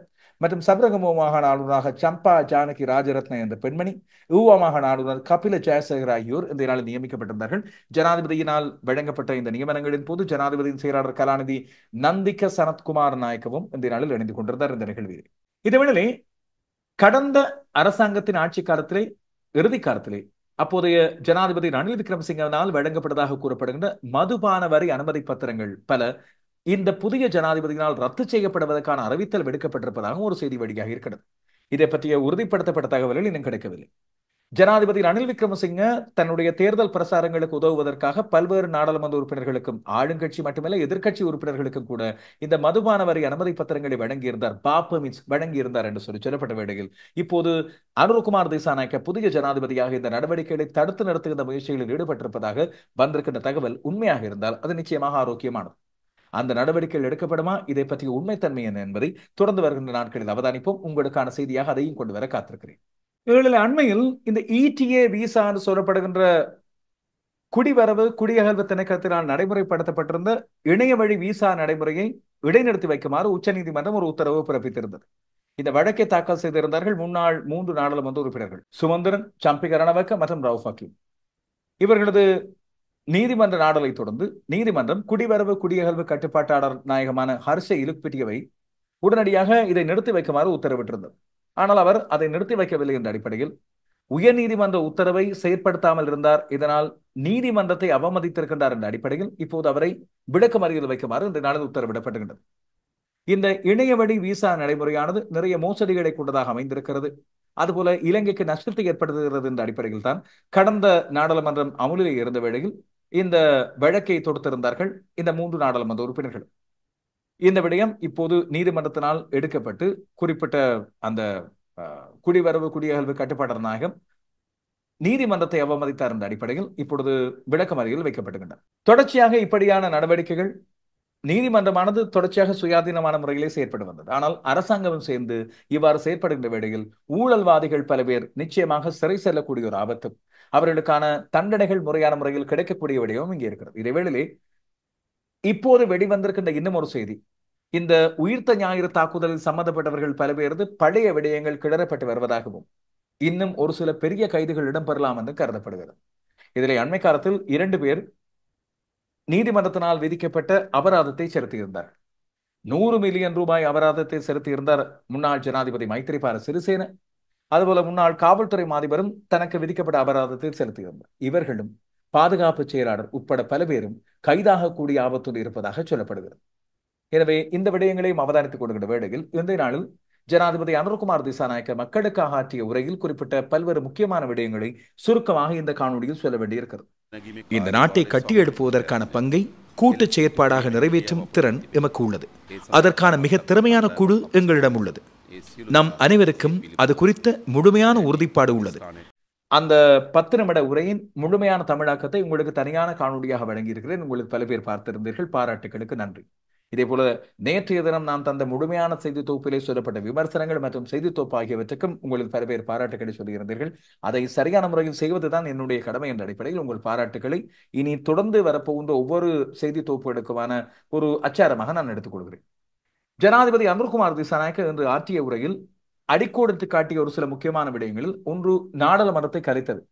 மற்றும் சபரகமோ மாகாண ஆளுநராக சம்பா ஜானகி ராஜரத்ன என்ற பெண்மணி ஊவா மாகாண ஆளுநர் கபில ஜெயசேகர் ஆகியோர் இந்த நாளில் நியமிக்கப்பட்டிருந்தார்கள் ஜனாதிபதியினால் வழங்கப்பட்ட இந்த நியமனங்களின் போது ஜனாதிபதியின் செயலாளர் கலாநிதி நந்திக சனத்குமார் நாயக்கவும் இந்த நாளில் இணைந்து கொண்டிருந்தார் இந்த நிகழ்வில் இதேவேளை கடந்த அரசாங்கத்தின் ஆட்சி காலத்திலே இறுதி காலத்திலே அப்போதைய ஜனாதிபதி ரணில் விக்ரமசிங்கனால் வழங்கப்பட்டதாக கூறப்படுகின்ற மதுபான வரி அனுமதி பத்திரங்கள் பல இந்த புதிய ஜனாதிபதியினால் ரத்து செய்யப்படுவதற்கான அறிவித்தல் விடுக்கப்பட்டிருப்பதாகவும் ஒரு செய்தி வழியாக இருக்கிறது இதை பற்றிய உறுதிப்படுத்தப்பட்ட தகவல்கள் இன்னும் கிடைக்கவில்லை ஜனாதிபதி ரணில் விக்ரமசிங்க தன்னுடைய தேர்தல் பிரசாரங்களுக்கு உதவுவதற்காக பல்வேறு நாடாளுமன்ற உறுப்பினர்களுக்கும் ஆளுங்கட்சி மட்டுமல்ல எதிர்கட்சி உறுப்பினர்களுக்கும் கூட இந்த மதுபான வரி அனுமதி பத்திரங்களை வழங்கியிருந்தார் பாப்பு மீன்ஸ் வழங்கியிருந்தார் என்று சொல்லி சொல்லப்பட்ட வேளையில் இப்போது அனுர்குமார் தேசாநாயக்க புதிய ஜனாதிபதியாக இந்த நடவடிக்கைகளை தடுத்து நிறுத்துகின்ற முயற்சிகளில் ஈடுபட்டிருப்பதாக வந்திருக்கின்ற தகவல் உண்மையாக இருந்தால் அது நிச்சயமாக ஆரோக்கியமானது அந்த நடவடிக்கைகள் எடுக்கப்படுமா இதை பற்றிய உண்மைத்தன்மை என்ன என்பதை தொடர்ந்து வருகின்ற நாட்களில் அவதானிப்போம் உங்களுக்கான செய்தியாக அதையும் கொண்டு வர காத்திருக்கிறேன் இவர்களில் அண்மையில் இந்த இடிஏ e விசா என்று சொல்லப்படுகின்ற குடிவரவு குடியகல்வு திணைக்கத்தினால் நடைமுறைப்படுத்தப்பட்டிருந்த இணைய வழி விசா நடைமுறையை இடைநிறுத்தி வைக்குமாறு உச்சநீதிமன்றம் ஒரு உத்தரவு பிறப்பித்திருந்தது இந்த வழக்கை தாக்கல் செய்திருந்தார்கள் முன்னாள் மூன்று நாடாளுமன்ற உறுப்பினர்கள் சுமந்திரன் சம்பிகரணவக்க மற்றும் ரவுஃப் இவர்களது நீதிமன்ற நாடலை தொடர்ந்து நீதிமன்றம் குடிவரவு குடியகழ்வு கட்டுப்பாட்டாளர் நாயகமான ஹர்ஷ இலுப்பிட்டியவை உடனடியாக இதை நிறுத்தி வைக்குமாறு உத்தரவிட்டிருந்தது ஆனால் அவர் அதை நிறுத்தி வைக்கவில்லை என்ற அடிப்படையில் உயர் நீதிமன்ற உத்தரவை செயற்படுத்தாமல் இருந்தார் இதனால் நீதிமன்றத்தை அவமதித்திருக்கின்றார் என்ற அடிப்படையில் இப்போது அவரை மறியல் வைக்குமாறு இந்த நாளில் உத்தரவிடப்பட்டுகின்றது இந்த இணையவழி விசா நடைமுறையானது நிறைய மோசடிகளை கொண்டதாக அமைந்திருக்கிறது அதுபோல இலங்கைக்கு நஷ்டத்தை ஏற்படுத்துகிறது என்ற அடிப்படையில் தான் கடந்த நாடாளுமன்றம் அமுலில் இருந்த வேளையில் இந்த வழக்கை தொடுத்திருந்தார்கள் இந்த மூன்று நாடாளுமன்ற உறுப்பினர்கள் இந்த விடயம் இப்போது நீதிமன்றத்தினால் எடுக்கப்பட்டு குறிப்பிட்ட அந்த குடிவரவு குடியகழ்வு கட்டுப்பாட்டு நாயகம் நீதிமன்றத்தை அவமதித்தார் என்ற அடிப்படையில் இப்பொழுது விளக்கம் அறையில் வைக்கப்பட்டுகின்றன தொடர்ச்சியாக இப்படியான நடவடிக்கைகள் நீதிமன்றமானது தொடர்ச்சியாக சுயாதீனமான முறையிலே செயற்பட்டு வந்தது ஆனால் அரசாங்கமும் சேர்ந்து இவ்வாறு செயற்படுகின்ற வேளையில் ஊழல்வாதிகள் பல பேர் நிச்சயமாக சிறை செல்லக்கூடிய ஒரு ஆபத்தும் அவர்களுக்கான தண்டனைகள் முறையான முறையில் கிடைக்கக்கூடிய விடயமும் இங்கே இருக்கிறது இதேவேளையிலே இப்போது வெடிவந்திருக்கின்ற இன்னும் ஒரு செய்தி இந்த உயிர்த்த ஞாயிறு தாக்குதலில் சம்பந்தப்பட்டவர்கள் பல பேரது பழைய விடயங்கள் கிளறப்பட்டு வருவதாகவும் இன்னும் ஒரு சில பெரிய கைதுகள் இடம்பெறலாம் என்று கருதப்படுகிறது இதில் அண்மை காலத்தில் இரண்டு பேர் நீதிமன்றத்தினால் விதிக்கப்பட்ட அபராதத்தை செலுத்தியிருந்தார் நூறு மில்லியன் ரூபாய் அபராதத்தை செலுத்தியிருந்தார் முன்னாள் ஜனாதிபதி மைத்திரிபால சிறிசேன அதுபோல முன்னாள் காவல்துறை மாதிபரும் தனக்கு விதிக்கப்பட்ட அபராதத்தில் செலுத்தியிருந்தார் இவர்களும் பாதுகாப்பு செயலாளர் உட்பட பல பேரும் கைதாகக்கூடிய ஆபத்தோடு இருப்பதாக சொல்லப்படுகிறது எனவே இந்த விடயங்களையும் அவதானித்துக் கொடுக்கிற வேளையில் இந்த நாளில் ஜனாதிபதி அனுர்குமார் திசாநாயக்க மக்களுக்காக ஆற்றிய உரையில் குறிப்பிட்ட பல்வேறு முக்கியமான விடயங்களை சுருக்கமாக இந்த காணொலியில் சொல்ல வேண்டியிருக்கிறது இந்த நாட்டை எழுப்புவதற்கான பங்கை கூட்டு செயற்பாடாக நிறைவேற்றும் திறன் எமக்கு உள்ளது அதற்கான மிக திறமையான குழு எங்களிடம் உள்ளது நம் அனைவருக்கும் அது குறித்த முழுமையான உறுதிப்பாடு உள்ளது அந்த பத்து நிமிட உரையின் முழுமையான தமிழாக்கத்தை உங்களுக்கு தனியான காணொலியாக வழங்கியிருக்கிறேன் உங்களுக்கு பல பேர் பார்த்திருந்தீர்கள் பாராட்டுகளுக்கு நன்றி இதே போல நேற்றைய தினம் நான் தந்த முழுமையான செய்தி தொகுப்பிலே சொல்லப்பட்ட விமர்சனங்கள் மற்றும் செய்தி தொகுப்பு ஆகியவற்றுக்கும் உங்களுக்கு பல பேர் பாராட்டுகளை சொல்லியிருந்தீர்கள் அதை சரியான முறையில் செய்வதுதான் என்னுடைய கடமை என்ற அடிப்படையில் உங்கள் பாராட்டுகளை இனி தொடர்ந்து வரப்போகின்ற ஒவ்வொரு செய்தி தொகுப்புகளுக்குமான ஒரு அச்சாரமாக நான் எடுத்துக்கொள்கிறேன் ஜனாதிபதி அனுர்குமார் திசாநாயக்க இன்று ஆற்றிய உரையில் அடிக்கோடுத்து காட்டிய ஒரு சில முக்கியமான விடயங்களில் ஒன்று நாடாளுமன்றத்தை கலைத்தது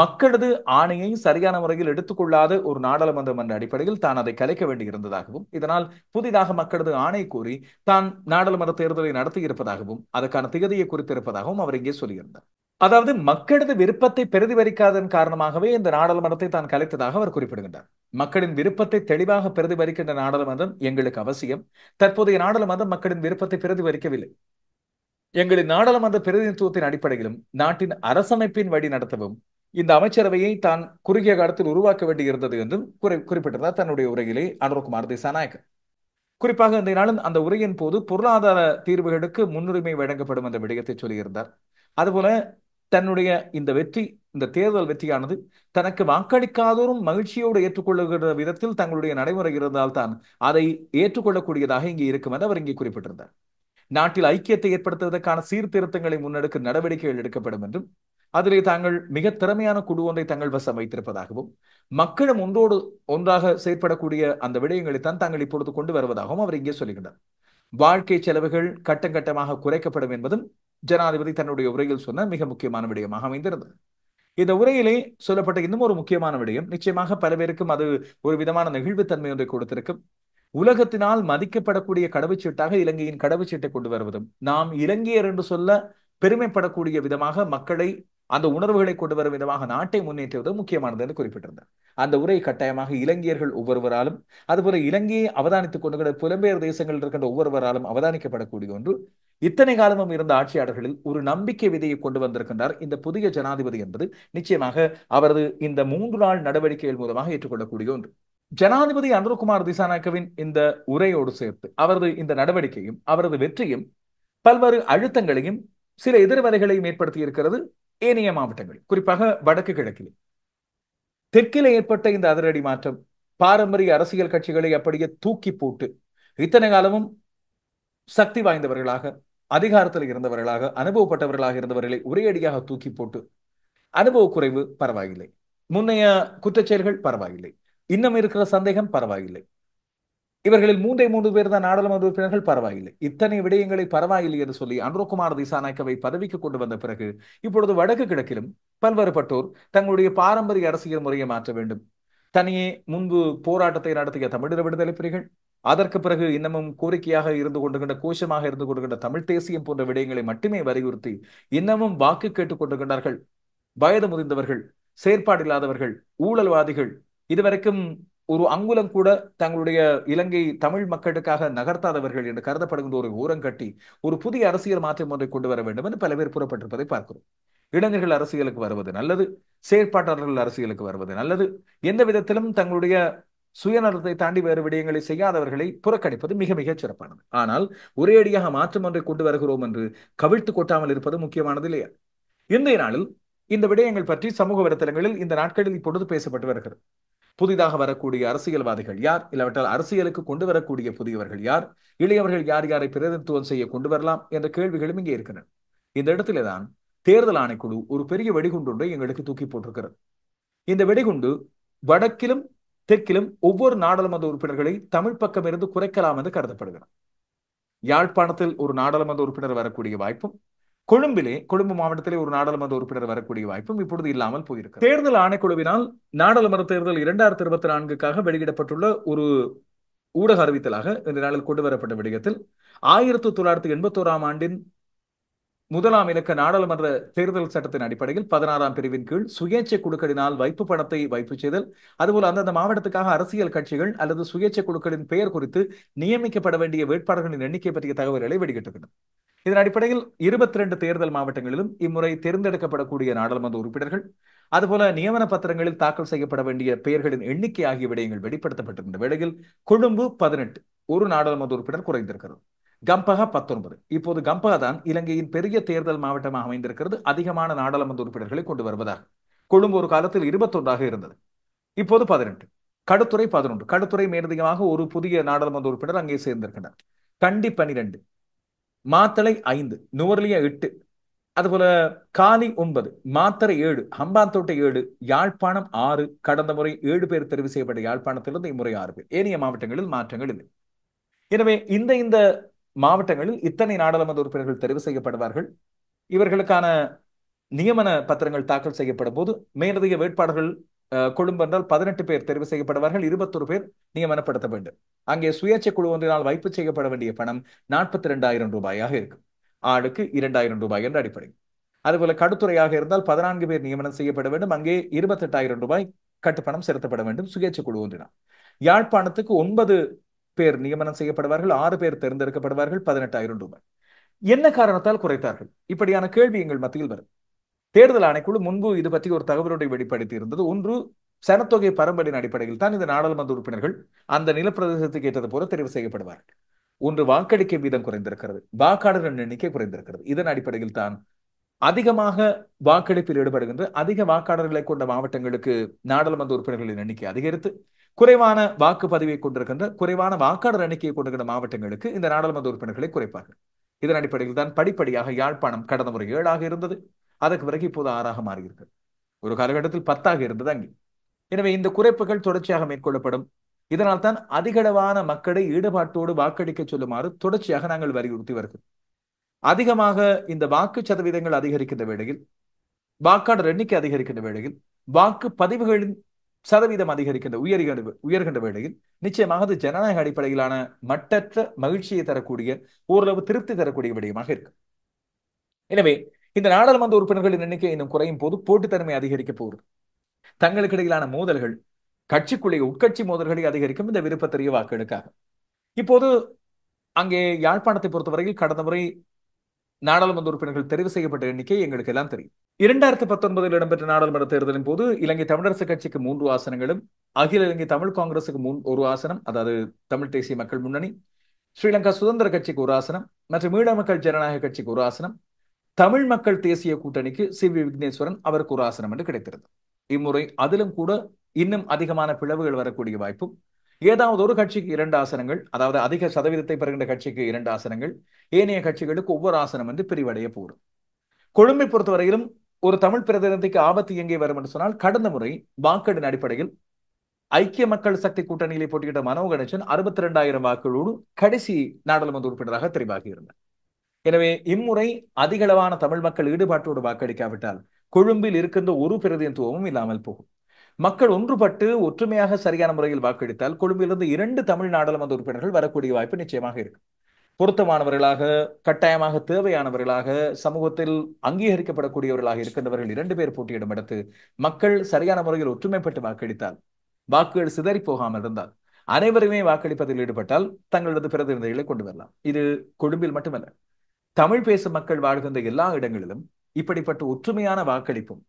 மக்களது ஆணையை சரியான முறையில் எடுத்துக்கொள்ளாத ஒரு நாடாளுமன்றம் என்ற அடிப்படையில் தான் அதை கலைக்க வேண்டியிருந்ததாகவும் இதனால் புதிதாக மக்களது ஆணை கூறி தான் நாடாளுமன்ற தேர்தலை நடத்தியிருப்பதாகவும் அதற்கான திகதியை குறித்திருப்பதாகவும் அவர் இங்கே சொல்லியிருந்தார் அதாவது மக்களது விருப்பத்தை பிரதிபலிக்காதன் காரணமாகவே இந்த நாடாளுமன்றத்தை தான் கலைத்ததாக அவர் குறிப்பிடுகின்றார் மக்களின் விருப்பத்தை தெளிவாக பிரதிபலிக்கின்ற நாடாளுமன்றம் எங்களுக்கு அவசியம் தற்போதைய நாடாளுமன்றம் மக்களின் விருப்பத்தை பிரதிபலிக்கவில்லை எங்களின் நாடாளுமன்ற பிரதிநிதித்துவத்தின் அடிப்படையிலும் நாட்டின் அரசமைப்பின் வழி நடத்தவும் இந்த அமைச்சரவையை தான் குறுகிய காலத்தில் உருவாக்க வேண்டியிருந்தது என்றும் குறி குறிப்பிட்டிருந்தார் தன்னுடைய உரையிலே அனுரகுமார் திசாநாயக்கர் குறிப்பாக இந்த நாளும் அந்த உரையின் போது பொருளாதார தீர்வுகளுக்கு முன்னுரிமை வழங்கப்படும் என்ற விடயத்தை சொல்லியிருந்தார் அதுபோல தன்னுடைய இந்த வெற்றி இந்த தேர்தல் வெற்றியானது தனக்கு வாக்களிக்காதோரும் மகிழ்ச்சியோடு ஏற்றுக்கொள்ளுகிற விதத்தில் தங்களுடைய நடைமுறை இருந்தால் தான் அதை ஏற்றுக்கொள்ளக்கூடியதாக இங்கே இருக்கும் என்று அவர் இங்கே குறிப்பிட்டிருந்தார் நாட்டில் ஐக்கியத்தை ஏற்படுத்துவதற்கான சீர்திருத்தங்களை முன்னெடுக்க நடவடிக்கைகள் எடுக்கப்படும் என்றும் அதிலே தாங்கள் மிக திறமையான குழு ஒன்றை தங்கள் வசம் வைத்திருப்பதாகவும் மக்களும் ஒன்றோடு ஒன்றாக செயற்படக்கூடிய அந்த விடயங்களை தான் தாங்கள் இப்பொழுது கொண்டு வருவதாகவும் அவர் இங்கே சொல்லுகின்றார் வாழ்க்கை செலவுகள் கட்டம் கட்டமாக குறைக்கப்படும் என்பதும் ஜனாதிபதி தன்னுடைய உரையில் சொன்ன மிக முக்கியமான விடயமாக அமைந்திருந்தது இந்த உரையிலே சொல்லப்பட்ட இன்னும் ஒரு முக்கியமான விடயம் நிச்சயமாக பல பேருக்கும் அது ஒரு விதமான நெகிழ்வு தன்மை ஒன்றை கொடுத்திருக்கும் உலகத்தினால் மதிக்கப்படக்கூடிய கடவுச்சீட்டாக இலங்கையின் கடவுச்சீட்டை கொண்டு வருவதும் நாம் இலங்கையர் என்று சொல்ல பெருமைப்படக்கூடிய விதமாக மக்களை அந்த உணர்வுகளை கொண்டு வரும் விதமாக நாட்டை முன்னேற்றுவது முக்கியமானது என்று குறிப்பிட்டிருந்தார் அந்த உரை கட்டாயமாக இலங்கையர்கள் ஒவ்வொருவராலும் அதுபோல இலங்கையை அவதானித்துக் கொண்டு புலம்பெயர் தேசங்களில் இருக்கின்ற ஒவ்வொருவராலும் அவதானிக்கப்படக்கூடிய ஒன்று இத்தனை காலமும் இருந்த ஆட்சியாளர்களில் ஒரு நம்பிக்கை விதையை கொண்டு வந்திருக்கின்றார் இந்த புதிய ஜனாதிபதி என்பது நிச்சயமாக அவரது இந்த மூன்று நாள் நடவடிக்கைகள் மூலமாக ஏற்றுக்கொள்ளக்கூடிய ஒன்று ஜனாதிபதி அனுரகுமார் திசாநாயக்கவின் இந்த உரையோடு சேர்த்து அவரது இந்த நடவடிக்கையும் அவரது வெற்றியும் பல்வேறு அழுத்தங்களையும் சில எதிர்வரைகளையும் ஏற்படுத்தி இருக்கிறது ஏனைய மாவட்டங்கள் குறிப்பாக வடக்கு கிழக்கில் தெற்கில் ஏற்பட்ட இந்த அதிரடி மாற்றம் பாரம்பரிய அரசியல் கட்சிகளை அப்படியே தூக்கி போட்டு இத்தனை காலமும் சக்தி வாய்ந்தவர்களாக அதிகாரத்தில் இருந்தவர்களாக அனுபவப்பட்டவர்களாக இருந்தவர்களை உரையடியாக தூக்கி போட்டு அனுபவ குறைவு பரவாயில்லை முன்னைய குற்றச்செயல்கள் பரவாயில்லை இன்னும் இருக்கிற சந்தேகம் பரவாயில்லை இவர்களில் மூன்றே மூன்று பேர் தான் நாடாளுமன்ற உறுப்பினர்கள் பரவாயில்லை இத்தனை விடயங்களை பரவாயில்லை என்று சொல்லி அனுரகுமார் திசாநாயக்கவை பதவிக்கு கொண்டு வந்த பிறகு இப்பொழுது வடக்கு கிழக்கிலும் பல்வேறுபட்டோர் தங்களுடைய பாரம்பரிய அரசியல் முறையை மாற்ற வேண்டும் தனியே முன்பு போராட்டத்தை நடத்திய தமிழர் விடுதலை புலிகள் அதற்கு பிறகு இன்னமும் கோரிக்கையாக இருந்து கொண்டுகின்ற கோஷமாக இருந்து கொண்டுகின்ற தமிழ் தேசியம் போன்ற விடயங்களை மட்டுமே வலியுறுத்தி இன்னமும் வாக்கு கேட்டுக் கொண்டுகின்றார்கள் வயது முதிர்ந்தவர்கள் செயற்பாடு இல்லாதவர்கள் ஊழல்வாதிகள் இதுவரைக்கும் ஒரு அங்குலம் கூட தங்களுடைய இலங்கை தமிழ் மக்களுக்காக நகர்த்தாதவர்கள் என்று கருதப்படுகின்ற ஒரு கட்டி ஒரு புதிய அரசியல் மாற்றம் ஒன்றை கொண்டு வர வேண்டும் என்று பல பேர் புறப்பட்டிருப்பதை பார்க்கிறோம் இளைஞர்கள் அரசியலுக்கு வருவது நல்லது செயற்பாட்டாளர்கள் அரசியலுக்கு வருவது நல்லது எந்த விதத்திலும் தங்களுடைய சுயநலத்தை தாண்டி வேறு விடயங்களை செய்யாதவர்களை புறக்கணிப்பது மிக மிக சிறப்பானது ஆனால் ஒரேடியாக மாற்றம் ஒன்றை கொண்டு வருகிறோம் என்று கவிழ்த்து கொட்டாமல் இருப்பது முக்கியமானது இல்லையா இன்றைய நாளில் இந்த விடயங்கள் பற்றி சமூக வலைத்தளங்களில் இந்த நாட்களில் இப்பொழுது பேசப்பட்டு வருகிறது புதிதாக வரக்கூடிய அரசியல்வாதிகள் யார் இல்லாவிட்டால் அரசியலுக்கு கொண்டு வரக்கூடிய புதியவர்கள் யார் இளையவர்கள் யார் யாரை பிரதிநிதித்துவம் செய்ய கொண்டு வரலாம் என்ற கேள்விகளும் இங்கே இருக்கின்றன இந்த இடத்திலே தான் தேர்தல் ஆணைக்குழு ஒரு பெரிய வெடிகுண்டு ஒன்றை எங்களுக்கு தூக்கி போட்டிருக்கிறது இந்த வெடிகுண்டு வடக்கிலும் தெற்கிலும் ஒவ்வொரு நாடாளுமன்ற உறுப்பினர்களை தமிழ் பக்கம் இருந்து குறைக்கலாம் என்று கருதப்படுகிறது யாழ்ப்பாணத்தில் ஒரு நாடாளுமன்ற உறுப்பினர் வரக்கூடிய வாய்ப்பும் கொழும்பிலே கொழும்பு மாவட்டத்திலே ஒரு நாடாளுமன்ற உறுப்பினர் வரக்கூடிய வாய்ப்பும் இப்பொழுது இல்லாமல் போயிருக்கு தேர்தல் ஆணைக்குழுவினால் நாடாளுமன்ற தேர்தல் இரண்டாயிரத்தி இருபத்தி நான்குக்காக வெளியிடப்பட்டுள்ள ஒரு ஊடக அறிவித்தலாக இந்த நாளில் கொண்டு வரப்பட்ட விடயத்தில் ஆயிரத்தி தொள்ளாயிரத்தி எண்பத்தோராம் ஆண்டின் முதலாம் இலக்க நாடாளுமன்ற தேர்தல் சட்டத்தின் அடிப்படையில் பதினாறாம் பிரிவின் கீழ் சுயேட்சை குழுக்களினால் வைப்பு பணத்தை வைப்பு செய்தல் அதுபோல் அந்தந்த மாவட்டத்துக்காக அரசியல் கட்சிகள் அல்லது சுயேட்சை குழுக்களின் பெயர் குறித்து நியமிக்கப்பட வேண்டிய வேட்பாளர்களின் எண்ணிக்கை பற்றிய தகவல்களை வெளியிட்டிருக்கிறது இதன் அடிப்படையில் இருபத்தி ரெண்டு தேர்தல் மாவட்டங்களிலும் இம்முறை தேர்ந்தெடுக்கப்படக்கூடிய நாடாளுமன்ற உறுப்பினர்கள் அதுபோல நியமன பத்திரங்களில் தாக்கல் செய்யப்பட வேண்டிய பெயர்களின் எண்ணிக்கை ஆகிய விடயங்கள் வெளிப்படுத்தப்பட்டிருந்த வேளையில் கொழும்பு பதினெட்டு ஒரு நாடாளுமன்ற உறுப்பினர் குறைந்திருக்கிறது கம்பகா பத்தொன்பது இப்போது கம்பகா தான் இலங்கையின் பெரிய தேர்தல் மாவட்டமாக அமைந்திருக்கிறது அதிகமான நாடாளுமன்ற உறுப்பினர்களை கொண்டு வருவதாக கொழும்பு ஒரு காலத்தில் இருபத்தொன்றாக இருந்தது இப்போது பதினெட்டு கடுத்துறை பதினொன்று கடுத்துறை மேலதிகமாக ஒரு புதிய நாடாளுமன்ற உறுப்பினர் அங்கே சேர்ந்திருக்கின்றார் கண்டி பனிரெண்டு மாத்தளை ஐந்து நுவர்லியா எட்டு அதுபோல காலி ஒன்பது மாத்தரை ஏழு ஹம்பாந்தோட்டை ஏழு யாழ்ப்பாணம் ஆறு கடந்த முறை ஏழு பேர் தெரிவு செய்யப்பட்ட யாழ்ப்பாணத்திலிருந்து இம்முறை ஆறு பேர் ஏனைய மாவட்டங்களில் மாற்றங்கள் இல்லை எனவே இந்த இந்த மாவட்டங்களில் இத்தனை நாடாளுமன்ற உறுப்பினர்கள் தெரிவு செய்யப்படுவார்கள் இவர்களுக்கான நியமன பத்திரங்கள் தாக்கல் செய்யப்படும் போது மேலதிக வேட்பாளர்கள் கொழும்பு என்றால் பதினெட்டு பேர் தெரிவு செய்யப்படுவார்கள் இருபத்தொரு பேர் நியமனப்படுத்த வேண்டும் அங்கே சுயேட்சை குழு ஒன்றினால் வைப்பு செய்யப்பட வேண்டிய பணம் நாற்பத்தி ரெண்டாயிரம் ரூபாயாக இருக்கும் ஆளுக்கு இரண்டாயிரம் ரூபாய் என்ற அடிப்படை அதுபோல கடுத்துறையாக இருந்தால் பதினான்கு பேர் நியமனம் செய்யப்பட வேண்டும் அங்கே இருபத்தெட்டாயிரம் ரூபாய் கட்டுப்பணம் செலுத்தப்பட வேண்டும் சுயேட்சை குழு ஒன்றினால் யாழ்ப்பாணத்துக்கு ஒன்பது பேர் நியமனம் செய்யப்படுவார்கள் ஆறு பேர் தேர்ந்தெடுக்கப்படுவார்கள் பதினெட்டாயிரம் ரூபாய் என்ன காரணத்தால் குறைத்தார்கள் இப்படியான கேள்வி எங்கள் மத்தியில் வரும் தேர்தல் ஆணைக்குழு முன்பு இது பற்றி ஒரு தகவலோடு வெளிப்படுத்தி இருந்தது ஒன்று சனத்தொகை பரம்பரையின் அடிப்படையில் தான் இந்த நாடாளுமன்ற உறுப்பினர்கள் அந்த நிலப்பிரதேசத்துக்கு ஏற்றது போல தெரிவு செய்யப்படுவார்கள் ஒன்று வாக்களிக்க வீதம் குறைந்திருக்கிறது வாக்காளர்கள் எண்ணிக்கை குறைந்திருக்கிறது இதன் அடிப்படையில் தான் அதிகமாக வாக்களிப்பில் ஈடுபடுகின்ற அதிக வாக்காளர்களை கொண்ட மாவட்டங்களுக்கு நாடாளுமன்ற உறுப்பினர்களின் எண்ணிக்கை அதிகரித்து குறைவான வாக்குப்பதிவை கொண்டிருக்கின்ற குறைவான வாக்காளர் எண்ணிக்கையை கொண்டிருக்கின்ற மாவட்டங்களுக்கு இந்த நாடாளுமன்ற உறுப்பினர்களை குறைப்பார்கள் இதன் அடிப்படையில் தான் படிப்படியாக யாழ்ப்பாணம் கடந்த முறை ஏழாக இருந்தது அதற்கு பிறகு இப்போது ஆறாக மாறியிருக்கிறது ஒரு காலகட்டத்தில் பத்தாக இருந்தது அங்கே எனவே இந்த குறைப்புகள் தொடர்ச்சியாக மேற்கொள்ளப்படும் இதனால் தான் அதிகளவான மக்களை ஈடுபாட்டோடு வாக்களிக்க சொல்லுமாறு தொடர்ச்சியாக நாங்கள் வலியுறுத்தி வருகிறோம் அதிகமாக இந்த வாக்கு சதவீதங்கள் அதிகரிக்கின்ற வேளையில் வாக்காளர் எண்ணிக்கை அதிகரிக்கின்ற வேளையில் வாக்கு பதிவுகளின் சதவீதம் அதிகரிக்கின்ற உயர்கின்ற உயர்கின்ற வேளையில் நிச்சயமாக அது ஜனநாயக அடிப்படையிலான மட்டற்ற மகிழ்ச்சியை தரக்கூடிய ஓரளவு திருப்தி தரக்கூடிய விடயமாக இருக்கு எனவே இந்த நாடாளுமன்ற உறுப்பினர்களின் எண்ணிக்கை இன்னும் குறையும் போது போட்டித்தன்மை அதிகரிக்க போகிறது தங்களுக்கு இடையிலான மோதல்கள் கட்சிக்குள்ளே உட்கட்சி மோதல்களை அதிகரிக்கும் இந்த விருப்பத்தறிய வாக்குகளுக்காக இப்போது அங்கே யாழ்ப்பாணத்தை பொறுத்தவரையில் கடந்த முறை நாடாளுமன்ற உறுப்பினர்கள் தெரிவு செய்யப்பட்ட எண்ணிக்கை எங்களுக்கு எல்லாம் தெரியும் இரண்டாயிரத்தி பத்தொன்பதில் இடம்பெற்ற நாடாளுமன்ற தேர்தலின் போது இலங்கை தமிழரசு கட்சிக்கு மூன்று ஆசனங்களும் அகில இலங்கை தமிழ் காங்கிரசுக்கு மூன் ஒரு ஆசனம் அதாவது தமிழ் தேசிய மக்கள் முன்னணி ஸ்ரீலங்கா சுதந்திர கட்சிக்கு ஒரு ஆசனம் மற்றும் ஈழ மக்கள் ஜனநாயக கட்சிக்கு ஒரு ஆசனம் தமிழ் மக்கள் தேசிய கூட்டணிக்கு சி வி விக்னேஸ்வரன் அவருக்கு ஒரு ஆசனம் என்று கிடைத்திருந்தது இம்முறை அதிலும் கூட இன்னும் அதிகமான பிளவுகள் வரக்கூடிய வாய்ப்பும் ஏதாவது ஒரு கட்சிக்கு இரண்டு ஆசனங்கள் அதாவது அதிக சதவீதத்தை பெறுகின்ற கட்சிக்கு இரண்டு ஆசனங்கள் ஏனைய கட்சிகளுக்கு ஒவ்வொரு ஆசனம் என்று பிரிவடைய போகும் கொழும்பை பொறுத்தவரையிலும் ஒரு தமிழ் பிரதிநிதிக்கு ஆபத்து எங்கே வரும் என்று சொன்னால் கடந்த முறை வாக்கெடு அடிப்படையில் ஐக்கிய மக்கள் சக்தி கூட்டணியிலே போட்டியிட்ட மனோ கணேசன் அறுபத்தி ரெண்டாயிரம் வாக்குகளோடு கடைசி நாடாளுமன்ற உறுப்பினராக தெரிவாகியிருந்தார் எனவே இம்முறை அதிகளவான தமிழ் மக்கள் ஈடுபாட்டோடு வாக்களிக்காவிட்டால் கொழும்பில் இருக்கின்ற ஒரு பிரதிநிதித்துவமும் இல்லாமல் போகும் மக்கள் ஒன்றுபட்டு ஒற்றுமையாக சரியான முறையில் வாக்களித்தால் கொழும்பிலிருந்து இரண்டு தமிழ் நாடாளுமன்ற உறுப்பினர்கள் வரக்கூடிய வாய்ப்பு நிச்சயமாக இருக்கும் பொருத்தமானவர்களாக கட்டாயமாக தேவையானவர்களாக சமூகத்தில் அங்கீகரிக்கப்படக்கூடியவர்களாக இருக்கின்றவர்கள் இரண்டு பேர் போட்டியிடும் இடத்து மக்கள் சரியான முறையில் ஒற்றுமைப்பட்டு வாக்களித்தால் வாக்குகள் சிதறி போகாமல் இருந்தால் அனைவருமே வாக்களிப்பதில் ஈடுபட்டால் தங்களது பிரதிநிதிகளை கொண்டு வரலாம் இது கொழும்பில் மட்டுமல்ல தமிழ் பேசும் மக்கள் வாழ்கின்ற எல்லா இடங்களிலும் இப்படிப்பட்ட ஒற்றுமையான வாக்களிப்பும்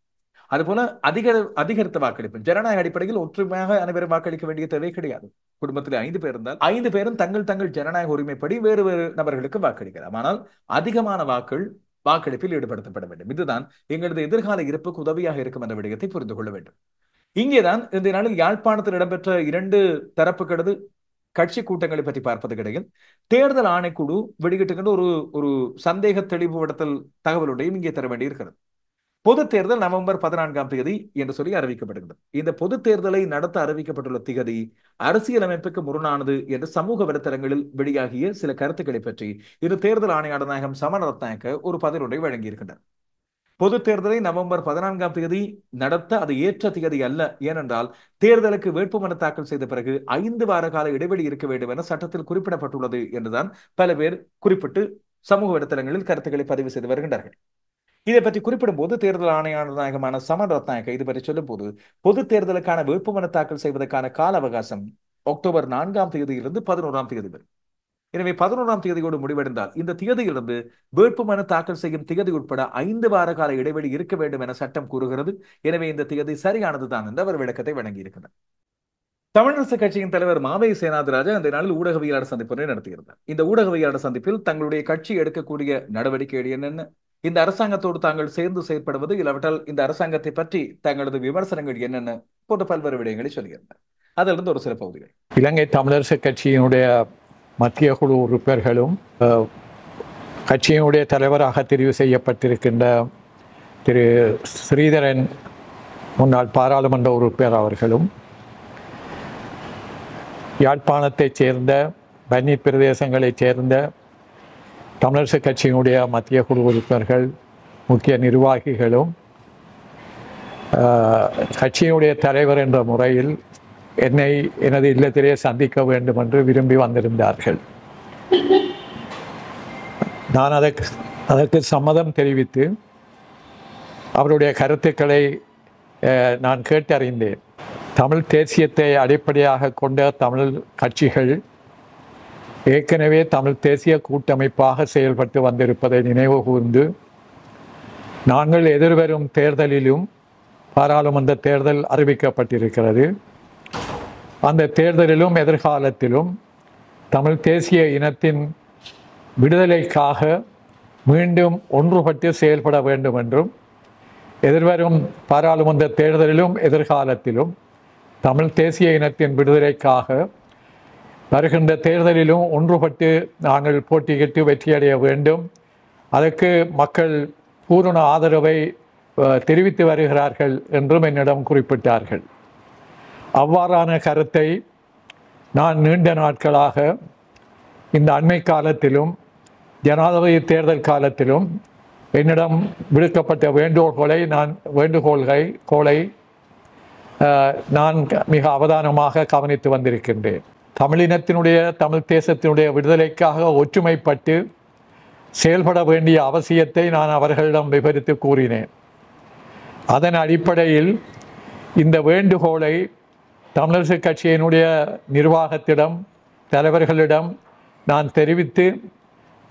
அதுபோல அதிக அதிகரித்த வாக்களிப்பு ஜனநாயக அடிப்படையில் ஒற்றுமையாக அனைவரும் வாக்களிக்க வேண்டிய தேவை கிடையாது குடும்பத்தில் ஐந்து பேர் இருந்தால் ஐந்து பேரும் தங்கள் தங்கள் ஜனநாயக உரிமைப்படி வேறு வேறு நபர்களுக்கு வாக்களிக்கலாம் ஆனால் அதிகமான வாக்கள் வாக்கெடுப்பில் ஈடுபடுத்தப்பட வேண்டும் இதுதான் எங்களது எதிர்கால இருப்புக்கு உதவியாக இருக்கும் என்ற விடயத்தை புரிந்து கொள்ள வேண்டும் இங்கேதான் இந்த நாளில் யாழ்ப்பாணத்தில் இடம்பெற்ற இரண்டு தரப்புகளது கட்சி கூட்டங்களை பற்றி பார்ப்பது கிடையில் தேர்தல் ஆணைக்குழு வெளியிட்டுகின்ற ஒரு ஒரு சந்தேக தெளிவுபடுத்தல் தகவலுடையும் இங்கே தர வேண்டியிருக்கிறது பொது தேர்தல் நவம்பர் பதினான்காம் தேதி என்று சொல்லி அறிவிக்கப்படுகிறது இந்த பொது தேர்தலை நடத்த அறிவிக்கப்பட்டுள்ள திகதி அரசியலமைப்புக்கு முரணானது என்று சமூக வலைத்தளங்களில் வெளியாகிய சில கருத்துக்களை பற்றி இரு தேர்தல் ஆணையாளர் நாயகம் சமரத்நாயக்க ஒரு பதிலுரை வழங்கியிருக்கின்றனர் பொது தேர்தலை நவம்பர் பதினான்காம் தேதி நடத்த அது ஏற்ற திகதி அல்ல ஏனென்றால் தேர்தலுக்கு வேட்புமனு தாக்கல் செய்த பிறகு ஐந்து வார கால இடைவெளி இருக்க வேண்டும் என சட்டத்தில் குறிப்பிடப்பட்டுள்ளது என்றுதான் பல பேர் குறிப்பிட்டு சமூக வலைத்தளங்களில் கருத்துக்களை பதிவு செய்து வருகின்றார்கள் இதை பற்றி குறிப்பிடும் பொது தேர்தல் ஆணையாளர் நாயகமான சமன் ரத்நாயக்க இது பற்றி சொல்லும் போது பொது தேர்தலுக்கான வேட்புமனு தாக்கல் செய்வதற்கான கால அவகாசம் அக்டோபர் நான்காம் தேதியிலிருந்து பதினோராம் தேதி வரை எனவே பதினோராம் தேதியோடு முடிவடைந்தால் இந்த தேதியிலிருந்து வேட்புமனு தாக்கல் செய்யும் தேதி உட்பட ஐந்து வார கால இடைவெளி இருக்க வேண்டும் என சட்டம் கூறுகிறது எனவே இந்த தேதி சரியானதுதான் என்று அவர் விளக்கத்தை வழங்கியிருக்கிறார் தமிழரசு கட்சியின் தலைவர் மாவை சேனாதிராஜா அந்த நாளில் ஊடகவியலாளர் சந்திப்பினை நடத்தியிருந்தார் இந்த ஊடகவியலாளர் சந்திப்பில் தங்களுடைய கட்சி எடுக்கக்கூடிய நடவடிக்கை என்னென்ன இந்த அரசாங்கத்தோடு தாங்கள் சேர்ந்து செயற்படுவது இல்லாவிட்டால் இந்த அரசாங்கத்தை பற்றி தங்களது விமர்சனங்கள் என்னென்ன போன்ற பல்வேறு விடயங்களை சொல்லியிருந்தார் அதிலிருந்து ஒரு சில பகுதிகள் இலங்கை தமிழரசு கட்சியினுடைய மத்திய குழு உறுப்பினர்களும் கட்சியினுடைய தலைவராக தெரிவு செய்யப்பட்டிருக்கின்ற திரு ஸ்ரீதரன் முன்னாள் பாராளுமன்ற உறுப்பினர் அவர்களும் யாழ்ப்பாணத்தைச் சேர்ந்த பன்னி பிரதேசங்களைச் சேர்ந்த தமிழரசு கட்சியினுடைய மத்திய குழு உறுப்பினர்கள் முக்கிய நிர்வாகிகளும் கட்சியினுடைய தலைவர் என்ற முறையில் என்னை எனது இல்லத்திலே சந்திக்க வேண்டும் என்று விரும்பி வந்திருந்தார்கள் நான் அதற்கு அதற்கு சம்மதம் தெரிவித்து அவருடைய கருத்துக்களை நான் கேட்டறிந்தேன் தமிழ் தேசியத்தை அடிப்படையாக கொண்ட தமிழ் கட்சிகள் ஏற்கனவே தமிழ் தேசிய கூட்டமைப்பாக செயல்பட்டு வந்திருப்பதை நினைவு கூர்ந்து நாங்கள் எதிர்வரும் தேர்தலிலும் பாராளுமன்ற தேர்தல் அறிவிக்கப்பட்டிருக்கிறது அந்த தேர்தலிலும் எதிர்காலத்திலும் தமிழ் தேசிய இனத்தின் விடுதலைக்காக மீண்டும் ஒன்றுபட்டு செயல்பட வேண்டும் என்றும் எதிர்வரும் பாராளுமன்ற தேர்தலிலும் எதிர்காலத்திலும் தமிழ் தேசிய இனத்தின் விடுதலைக்காக வருகின்ற தேர்தலிலும் ஒன்றுபட்டு நாங்கள் போட்டியிட்டு வெற்றியடைய வேண்டும் அதற்கு மக்கள் பூரண ஆதரவை தெரிவித்து வருகிறார்கள் என்றும் என்னிடம் குறிப்பிட்டார்கள் அவ்வாறான கருத்தை நான் நீண்ட நாட்களாக இந்த அண்மை காலத்திலும் ஜனாதிபதி தேர்தல் காலத்திலும் என்னிடம் விடுக்கப்பட்ட வேண்டுகோள்களை நான் வேண்டுகோள்களை கோளை நான் மிக அவதானமாக கவனித்து வந்திருக்கின்றேன் தமிழினத்தினுடைய தமிழ் தேசத்தினுடைய விடுதலைக்காக ஒற்றுமைப்பட்டு செயல்பட வேண்டிய அவசியத்தை நான் அவர்களிடம் விவரித்து கூறினேன் அதன் அடிப்படையில் இந்த வேண்டுகோளை தமிழரசு கட்சியினுடைய நிர்வாகத்திடம் தலைவர்களிடம் நான் தெரிவித்து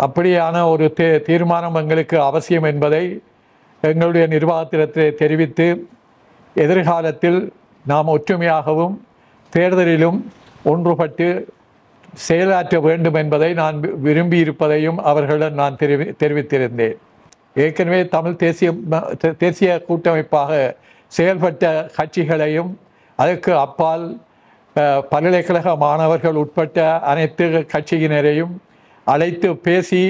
அப்படியான ஒரு தே தீர்மானம் எங்களுக்கு அவசியம் என்பதை எங்களுடைய நிர்வாகத்திடத்தில் தெரிவித்து எதிர்காலத்தில் நாம் ஒற்றுமையாகவும் தேர்தலிலும் ஒன்றுபட்டு செயலாற்ற வேண்டும் என்பதை நான் விரும்பி இருப்பதையும் அவர்களிடம் நான் தெரிவி தெரிவித்திருந்தேன் ஏற்கனவே தமிழ் தேசிய தேசிய கூட்டமைப்பாக செயல்பட்ட கட்சிகளையும் அதற்கு அப்பால் பல்கலைக்கழக மாணவர்கள் உட்பட்ட அனைத்து கட்சியினரையும் அழைத்து பேசி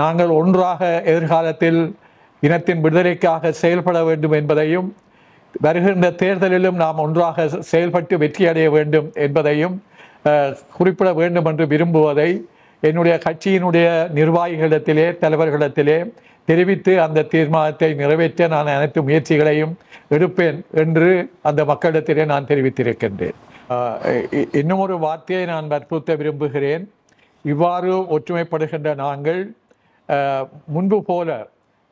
நாங்கள் ஒன்றாக எதிர்காலத்தில் இனத்தின் விடுதலைக்காக செயல்பட வேண்டும் என்பதையும் வருகின்ற தேர்தலிலும் நாம் ஒன்றாக செயல்பட்டு வெற்றியடைய வேண்டும் என்பதையும் குறிப்பிட வேண்டும் என்று விரும்புவதை என்னுடைய கட்சியினுடைய நிர்வாகிகளிடத்திலே தலைவர்களிடத்திலே தெரிவித்து அந்த தீர்மானத்தை நிறைவேற்ற நான் அனைத்து முயற்சிகளையும் எடுப்பேன் என்று அந்த மக்களிடத்திலே நான் தெரிவித்திருக்கின்றேன் இன்னும் ஒரு வார்த்தையை நான் வற்புறுத்த விரும்புகிறேன் இவ்வாறு ஒற்றுமைப்படுகின்ற நாங்கள் முன்பு போல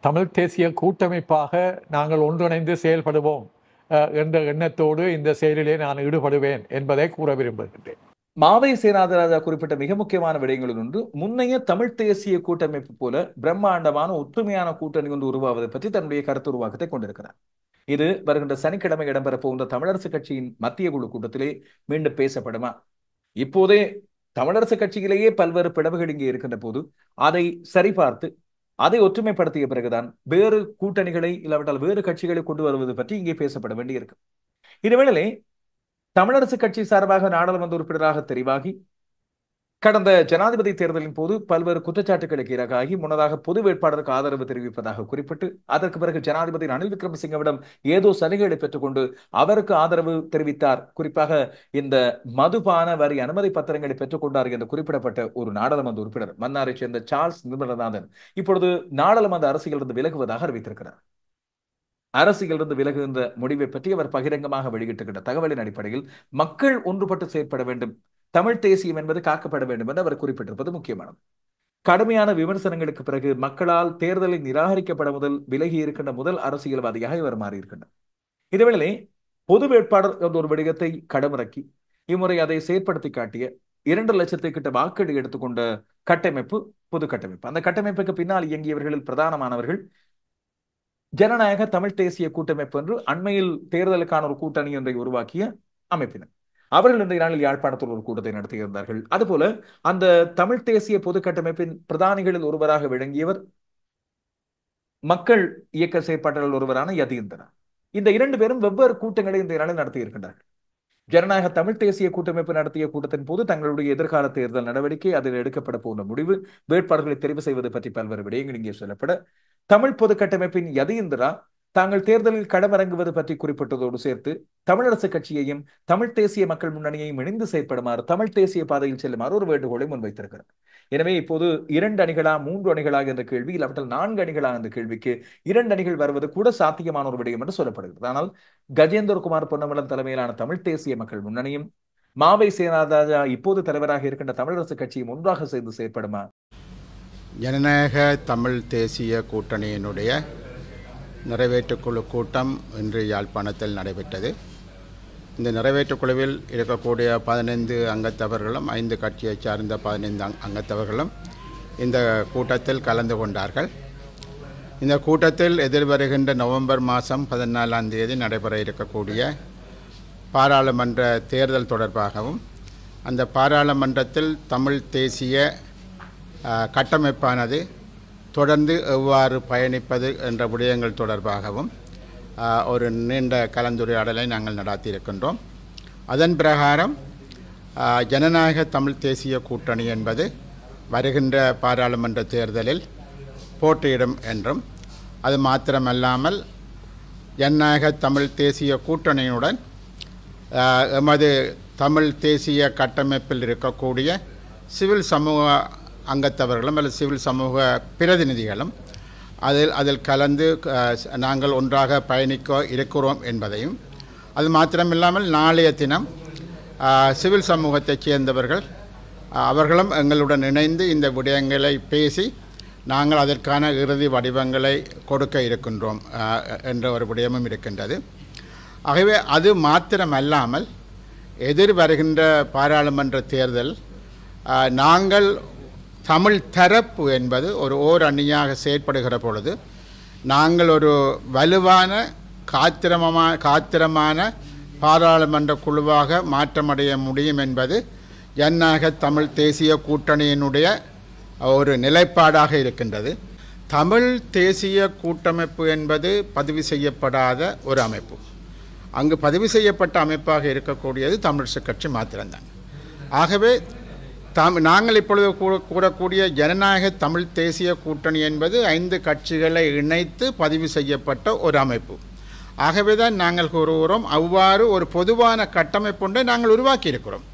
தமிழ் தேசிய கூட்டமைப்பாக நாங்கள் ஒன்றிணைந்து செயல்படுவோம் என்ற எண்ணத்தோடு இந்த செயலிலே நான் ஈடுபடுவேன் என்பதை கூற விரும்புகின்றேன் மாவை சேனாதராஜா குறிப்பிட்ட மிக முக்கியமான விடயங்களில் ஒன்று முன்னைய தமிழ் தேசிய கூட்டமைப்பு போல பிரம்மாண்டமான ஒற்றுமையான கூட்டணி ஒன்று உருவாவதை பற்றி தன்னுடைய கருத்து உருவாக்கத்தை கொண்டிருக்கிறார் இது வருகின்ற சனிக்கிழமை இடம்பெற போகின்ற தமிழரசு கட்சியின் மத்திய குழு கூட்டத்திலே மீண்டும் பேசப்படுமா இப்போதே தமிழரசு கட்சியிலேயே பல்வேறு பிளவுகள் இங்கே இருக்கின்ற போது அதை சரிபார்த்து அதை ஒற்றுமைப்படுத்திய பிறகுதான் வேறு கூட்டணிகளை இல்லாவிட்டால் வேறு கட்சிகளை கொண்டு வருவது பற்றி இங்கே பேசப்பட வேண்டியிருக்கு இதுவேளை தமிழரசு கட்சி சார்பாக நாடாளுமன்ற உறுப்பினராக தெரிவாகி கடந்த ஜனாதிபதி தேர்தலின் போது பல்வேறு குற்றச்சாட்டுகளுக்கு இரகாகி முன்னதாக பொது வேட்பாளருக்கு ஆதரவு தெரிவிப்பதாக குறிப்பிட்டு அதற்கு பிறகு ஜனாதிபதி ரணில் விக்ரமசிங்கவிடம் ஏதோ சலுகைகளை பெற்றுக்கொண்டு அவருக்கு ஆதரவு தெரிவித்தார் குறிப்பாக இந்த மதுபான வரி அனுமதி பத்திரங்களை பெற்றுக்கொண்டார் என்று குறிப்பிடப்பட்ட ஒரு நாடாளுமன்ற உறுப்பினர் மன்னாரை சேர்ந்த சார்ல்ஸ் நிர்மலநாதன் இப்பொழுது நாடாளுமன்ற அரசியலிருந்து விலகுவதாக அறிவித்திருக்கிறார் அரசியலிருந்து விலகுகின்ற முடிவை பற்றி அவர் பகிரங்கமாக வெளியிட்டுகின்ற தகவலின் அடிப்படையில் மக்கள் ஒன்றுபட்டு செயற்பட வேண்டும் தமிழ் தேசியம் என்பது காக்கப்பட வேண்டும் என்று அவர் குறிப்பிட்டிருப்பது முக்கியமானது கடுமையான விமர்சனங்களுக்கு பிறகு மக்களால் தேர்தலில் நிராகரிக்கப்பட முதல் விலகி இருக்கின்ற முதல் அரசியல்வாதியாக இவர் மாறியிருக்கின்றார் இதேவேளை பொது வேட்பாளர் என்ற ஒரு விடயத்தை கடமிறக்கி இம்முறை அதை செயற்படுத்தி காட்டிய இரண்டு லட்சத்தை கிட்ட வாக்கெடு எடுத்துக்கொண்ட கட்டமைப்பு பொது கட்டமைப்பு அந்த கட்டமைப்புக்கு பின்னால் இயங்கியவர்களில் பிரதானமானவர்கள் ஜனநாயக தமிழ் தேசிய கூட்டமைப்பு என்று அண்மையில் தேர்தலுக்கான ஒரு கூட்டணி ஒன்றை உருவாக்கிய அமைப்பினர் அவர்கள் இன்றைய நாளில் யாழ்ப்பாணத்தில் ஒரு கூட்டத்தை நடத்தியிருந்தார்கள் அதுபோல அந்த தமிழ் தேசிய பொது கட்டமைப்பின் பிரதானிகளில் ஒருவராக விளங்கியவர் மக்கள் இயக்க செயற்பாட்டாளர்கள் ஒருவரான யதீந்திரன் இந்த இரண்டு பேரும் வெவ்வேறு கூட்டங்களை இந்த நாளில் நடத்தியிருக்கின்றார்கள் ஜனநாயக தமிழ் தேசிய கூட்டமைப்பு நடத்திய கூட்டத்தின் போது தங்களுடைய எதிர்கால தேர்தல் நடவடிக்கை அதில் எடுக்கப்பட போன்ற முடிவு வேட்பாளர்களை தெரிவு செய்வது பற்றி பல்வேறு விடயங்கள் இங்கே சொல்லப்பட தமிழ் பொது கட்டமைப்பின் யதீந்திரா தாங்கள் தேர்தலில் களமிறங்குவது பற்றி குறிப்பிட்டதோடு சேர்த்து தமிழரசு கட்சியையும் தமிழ் தேசிய மக்கள் முன்னணியையும் இணைந்து செயற்படுமாறு தமிழ் தேசிய பாதையில் செல்லுமாறு ஒரு வேண்டுகோளை முன்வைத்திருக்கிறார் எனவே இப்போது இரண்டு அணிகளா மூன்று அணிகளாக என்ற கேள்வி இல்லாவிட்டால் நான்கு அணிகளாக என்ற கேள்விக்கு இரண்டு அணிகள் வருவது கூட சாத்தியமான ஒரு விடயம் என்று சொல்லப்படுகிறது ஆனால் கஜேந்திரகுமார் பொன்னமலம் தலைமையிலான தமிழ் தேசிய மக்கள் முன்னணியும் மாவை சேனாதாஜா இப்போது தலைவராக இருக்கின்ற தமிழரசு கட்சியும் ஒன்றாக சேர்ந்து செயற்படுமா ஜனநாயக தமிழ் தேசிய கூட்டணியினுடைய நிறைவேற்றுக்குழு கூட்டம் இன்று யாழ்ப்பாணத்தில் நடைபெற்றது இந்த நிறைவேற்றுக்குழுவில் இருக்கக்கூடிய பதினைந்து அங்கத்தவர்களும் ஐந்து கட்சியை சார்ந்த பதினைந்து அங்கத்தவர்களும் இந்த கூட்டத்தில் கலந்து கொண்டார்கள் இந்த கூட்டத்தில் எதிர்வருகின்ற நவம்பர் மாதம் பதினாலாம் தேதி நடைபெற இருக்கக்கூடிய பாராளுமன்ற தேர்தல் தொடர்பாகவும் அந்த பாராளுமன்றத்தில் தமிழ் தேசிய கட்டமைப்பானது தொடர்ந்து எவ்வாறு பயணிப்பது என்ற விடயங்கள் தொடர்பாகவும் ஒரு நீண்ட கலந்துரையாடலை நாங்கள் நடாத்தியிருக்கின்றோம் அதன் பிரகாரம் ஜனநாயக தமிழ் தேசிய கூட்டணி என்பது வருகின்ற பாராளுமன்ற தேர்தலில் போட்டியிடும் என்றும் அது மாத்திரமல்லாமல் ஜனநாயக தமிழ் தேசிய கூட்டணியுடன் எமது தமிழ் தேசிய கட்டமைப்பில் இருக்கக்கூடிய சிவில் சமூக அங்கத்தவர்களும் அல்லது சிவில் சமூக பிரதிநிதிகளும் அதில் அதில் கலந்து நாங்கள் ஒன்றாக பயணிக்க இருக்கிறோம் என்பதையும் அது மாத்திரமில்லாமல் நாளைய தினம் சிவில் சமூகத்தைச் சேர்ந்தவர்கள் அவர்களும் எங்களுடன் இணைந்து இந்த விடயங்களை பேசி நாங்கள் அதற்கான இறுதி வடிவங்களை கொடுக்க இருக்கின்றோம் என்ற ஒரு விடயமும் இருக்கின்றது ஆகவே அது மாத்திரமல்லாமல் எதிர் வருகின்ற பாராளுமன்ற தேர்தல் நாங்கள் தமிழ் தரப்பு என்பது ஒரு ஓர் அணியாக செயற்படுகிற பொழுது நாங்கள் ஒரு வலுவான காத்திரமமான காத்திரமான பாராளுமன்ற குழுவாக மாற்றமடைய முடியும் என்பது ஜனநாயக தமிழ் தேசிய கூட்டணியினுடைய ஒரு நிலைப்பாடாக இருக்கின்றது தமிழ் தேசிய கூட்டமைப்பு என்பது பதிவு செய்யப்படாத ஒரு அமைப்பு அங்கு பதிவு செய்யப்பட்ட அமைப்பாக இருக்கக்கூடியது தமிழரசு கட்சி மாத்திரம்தான் ஆகவே தாம் நாங்கள் இப்பொழுது கூறக்கூடிய ஜனநாயக தமிழ் தேசிய கூட்டணி என்பது ஐந்து கட்சிகளை இணைத்து பதிவு செய்யப்பட்ட ஒரு அமைப்பு ஆகவே தான் நாங்கள் கூறுகிறோம் அவ்வாறு ஒரு பொதுவான கட்டமைப்பு ஒன்றை நாங்கள் உருவாக்கியிருக்கிறோம்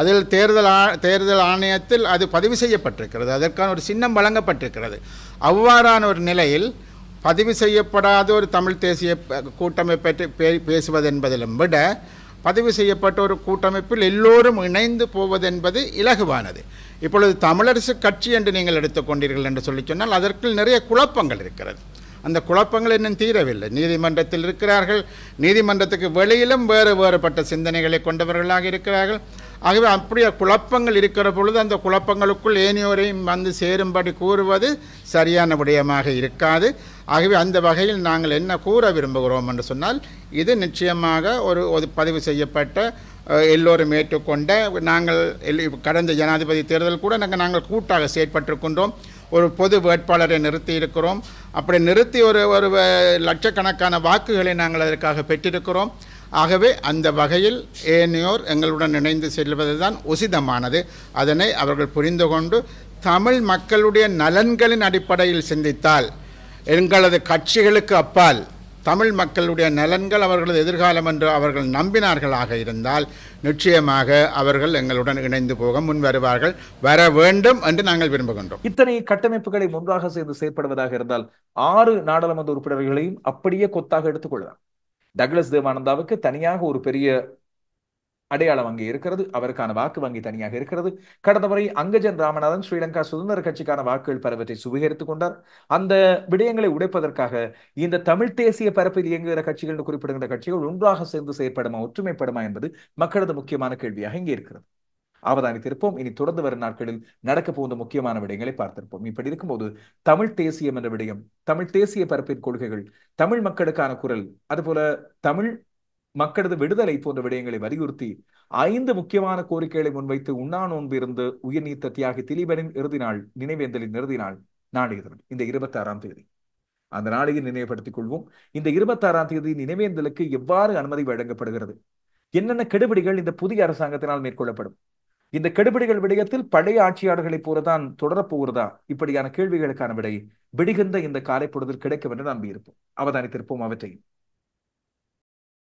அதில் தேர்தல் ஆ தேர்தல் ஆணையத்தில் அது பதிவு செய்யப்பட்டிருக்கிறது அதற்கான ஒரு சின்னம் வழங்கப்பட்டிருக்கிறது அவ்வாறான ஒரு நிலையில் பதிவு செய்யப்படாத ஒரு தமிழ் தேசிய கூட்டமைப்பை பற்றி பேசுவது என்பதிலும் விட பதிவு செய்யப்பட்ட ஒரு கூட்டமைப்பில் எல்லோரும் இணைந்து போவதென்பது இலகுவானது இப்பொழுது தமிழரசு கட்சி என்று நீங்கள் எடுத்துக்கொண்டீர்கள் என்று சொல்லி சொன்னால் அதற்குள் நிறைய குழப்பங்கள் இருக்கிறது அந்த குழப்பங்கள் இன்னும் தீரவில்லை நீதிமன்றத்தில் இருக்கிறார்கள் நீதிமன்றத்துக்கு வெளியிலும் வேறு வேறுபட்ட சிந்தனைகளை கொண்டவர்களாக இருக்கிறார்கள் ஆகவே அப்படியே குழப்பங்கள் இருக்கிற பொழுது அந்த குழப்பங்களுக்குள் ஏனியோரையும் வந்து சேரும்படி கூறுவது சரியான விடயமாக இருக்காது ஆகவே அந்த வகையில் நாங்கள் என்ன கூற விரும்புகிறோம் என்று சொன்னால் இது நிச்சயமாக ஒரு ஒரு பதிவு செய்யப்பட்ட எல்லோரும் ஏற்றுக்கொண்ட நாங்கள் கடந்த ஜனாதிபதி தேர்தல் கூட நாங்கள் நாங்கள் கூட்டாக செயற்பட்டிருக்கின்றோம் ஒரு பொது வேட்பாளரை நிறுத்தி இருக்கிறோம் அப்படி நிறுத்தி ஒரு ஒரு லட்சக்கணக்கான வாக்குகளை நாங்கள் அதற்காக பெற்றிருக்கிறோம் ஆகவே அந்த வகையில் ஏனையோர் எங்களுடன் இணைந்து செல்வது தான் உசிதமானது அதனை அவர்கள் புரிந்து கொண்டு தமிழ் மக்களுடைய நலன்களின் அடிப்படையில் சிந்தித்தால் எங்களது கட்சிகளுக்கு அப்பால் தமிழ் மக்களுடைய நலன்கள் அவர்களது எதிர்காலம் என்று அவர்கள் நம்பினார்களாக இருந்தால் நிச்சயமாக அவர்கள் எங்களுடன் இணைந்து போக முன் வருவார்கள் வர வேண்டும் என்று நாங்கள் விரும்புகின்றோம் இத்தனை கட்டமைப்புகளை ஒன்றாக சேர்ந்து செயற்படுவதாக இருந்தால் ஆறு நாடாளுமன்ற உறுப்பினர்களையும் அப்படியே கொத்தாக எடுத்துக்கொள்ளலாம் டக்ளஸ் தேவானந்தாவுக்கு தனியாக ஒரு பெரிய அடையாள வங்கி இருக்கிறது அவருக்கான வாக்கு வங்கி தனியாக இருக்கிறது கடந்த முறை அங்கஜன் ராமநாதன் ஸ்ரீலங்கா சுதந்திர கட்சிக்கான வாக்குகள் பரவத்தை சுவீகரித்துக் கொண்டார் அந்த விடயங்களை உடைப்பதற்காக இந்த தமிழ் தேசிய பரப்பில் இயங்குகிற கட்சிகள் குறிப்பிடுகின்ற கட்சிகள் ஒன்றாக சேர்ந்து செயற்படுமா ஒற்றுமைப்படுமா என்பது மக்களது முக்கியமான கேள்வியாக இங்கே இருக்கிறது அவதானித்திருப்போம் இனி தொடர்ந்து வரும் நாட்களில் நடக்க போகிற முக்கியமான விடயங்களை பார்த்திருப்போம் இப்படி இருக்கும்போது தமிழ் தேசியம் என்ற விடயம் தமிழ் தேசிய பரப்பின் கொள்கைகள் தமிழ் மக்களுக்கான குரல் அதுபோல தமிழ் மக்களது விடுதலை போன்ற விடயங்களை வலியுறுத்தி ஐந்து முக்கியமான கோரிக்கைகளை முன்வைத்து உண்ணா நோன்பு இருந்து நீத்த தியாகி திலீபனின் இறுதி நாள் நினைவேந்தலின் இறுதி நாள் நாளைய இந்த இருபத்தி ஆறாம் தேதி அந்த நாளையை நினைவுபடுத்திக் கொள்வோம் இந்த இருபத்தாறாம் தேதி நினைவேந்தலுக்கு எவ்வாறு அனுமதி வழங்கப்படுகிறது என்னென்ன கெடுபிடிகள் இந்த புதிய அரசாங்கத்தினால் மேற்கொள்ளப்படும் இந்த கெடுபிடிகள் விடயத்தில் பழைய ஆட்சியாளர்களைப் போலதான் தொடரப்போகிறதா இப்படியான கேள்விகளுக்கான விடை விடுகின்ற இந்த காலைப்பொழுதில் கிடைக்கும் என்று நம்பியிருப்போம் அவதானித்திருப்போம் அவற்றையும்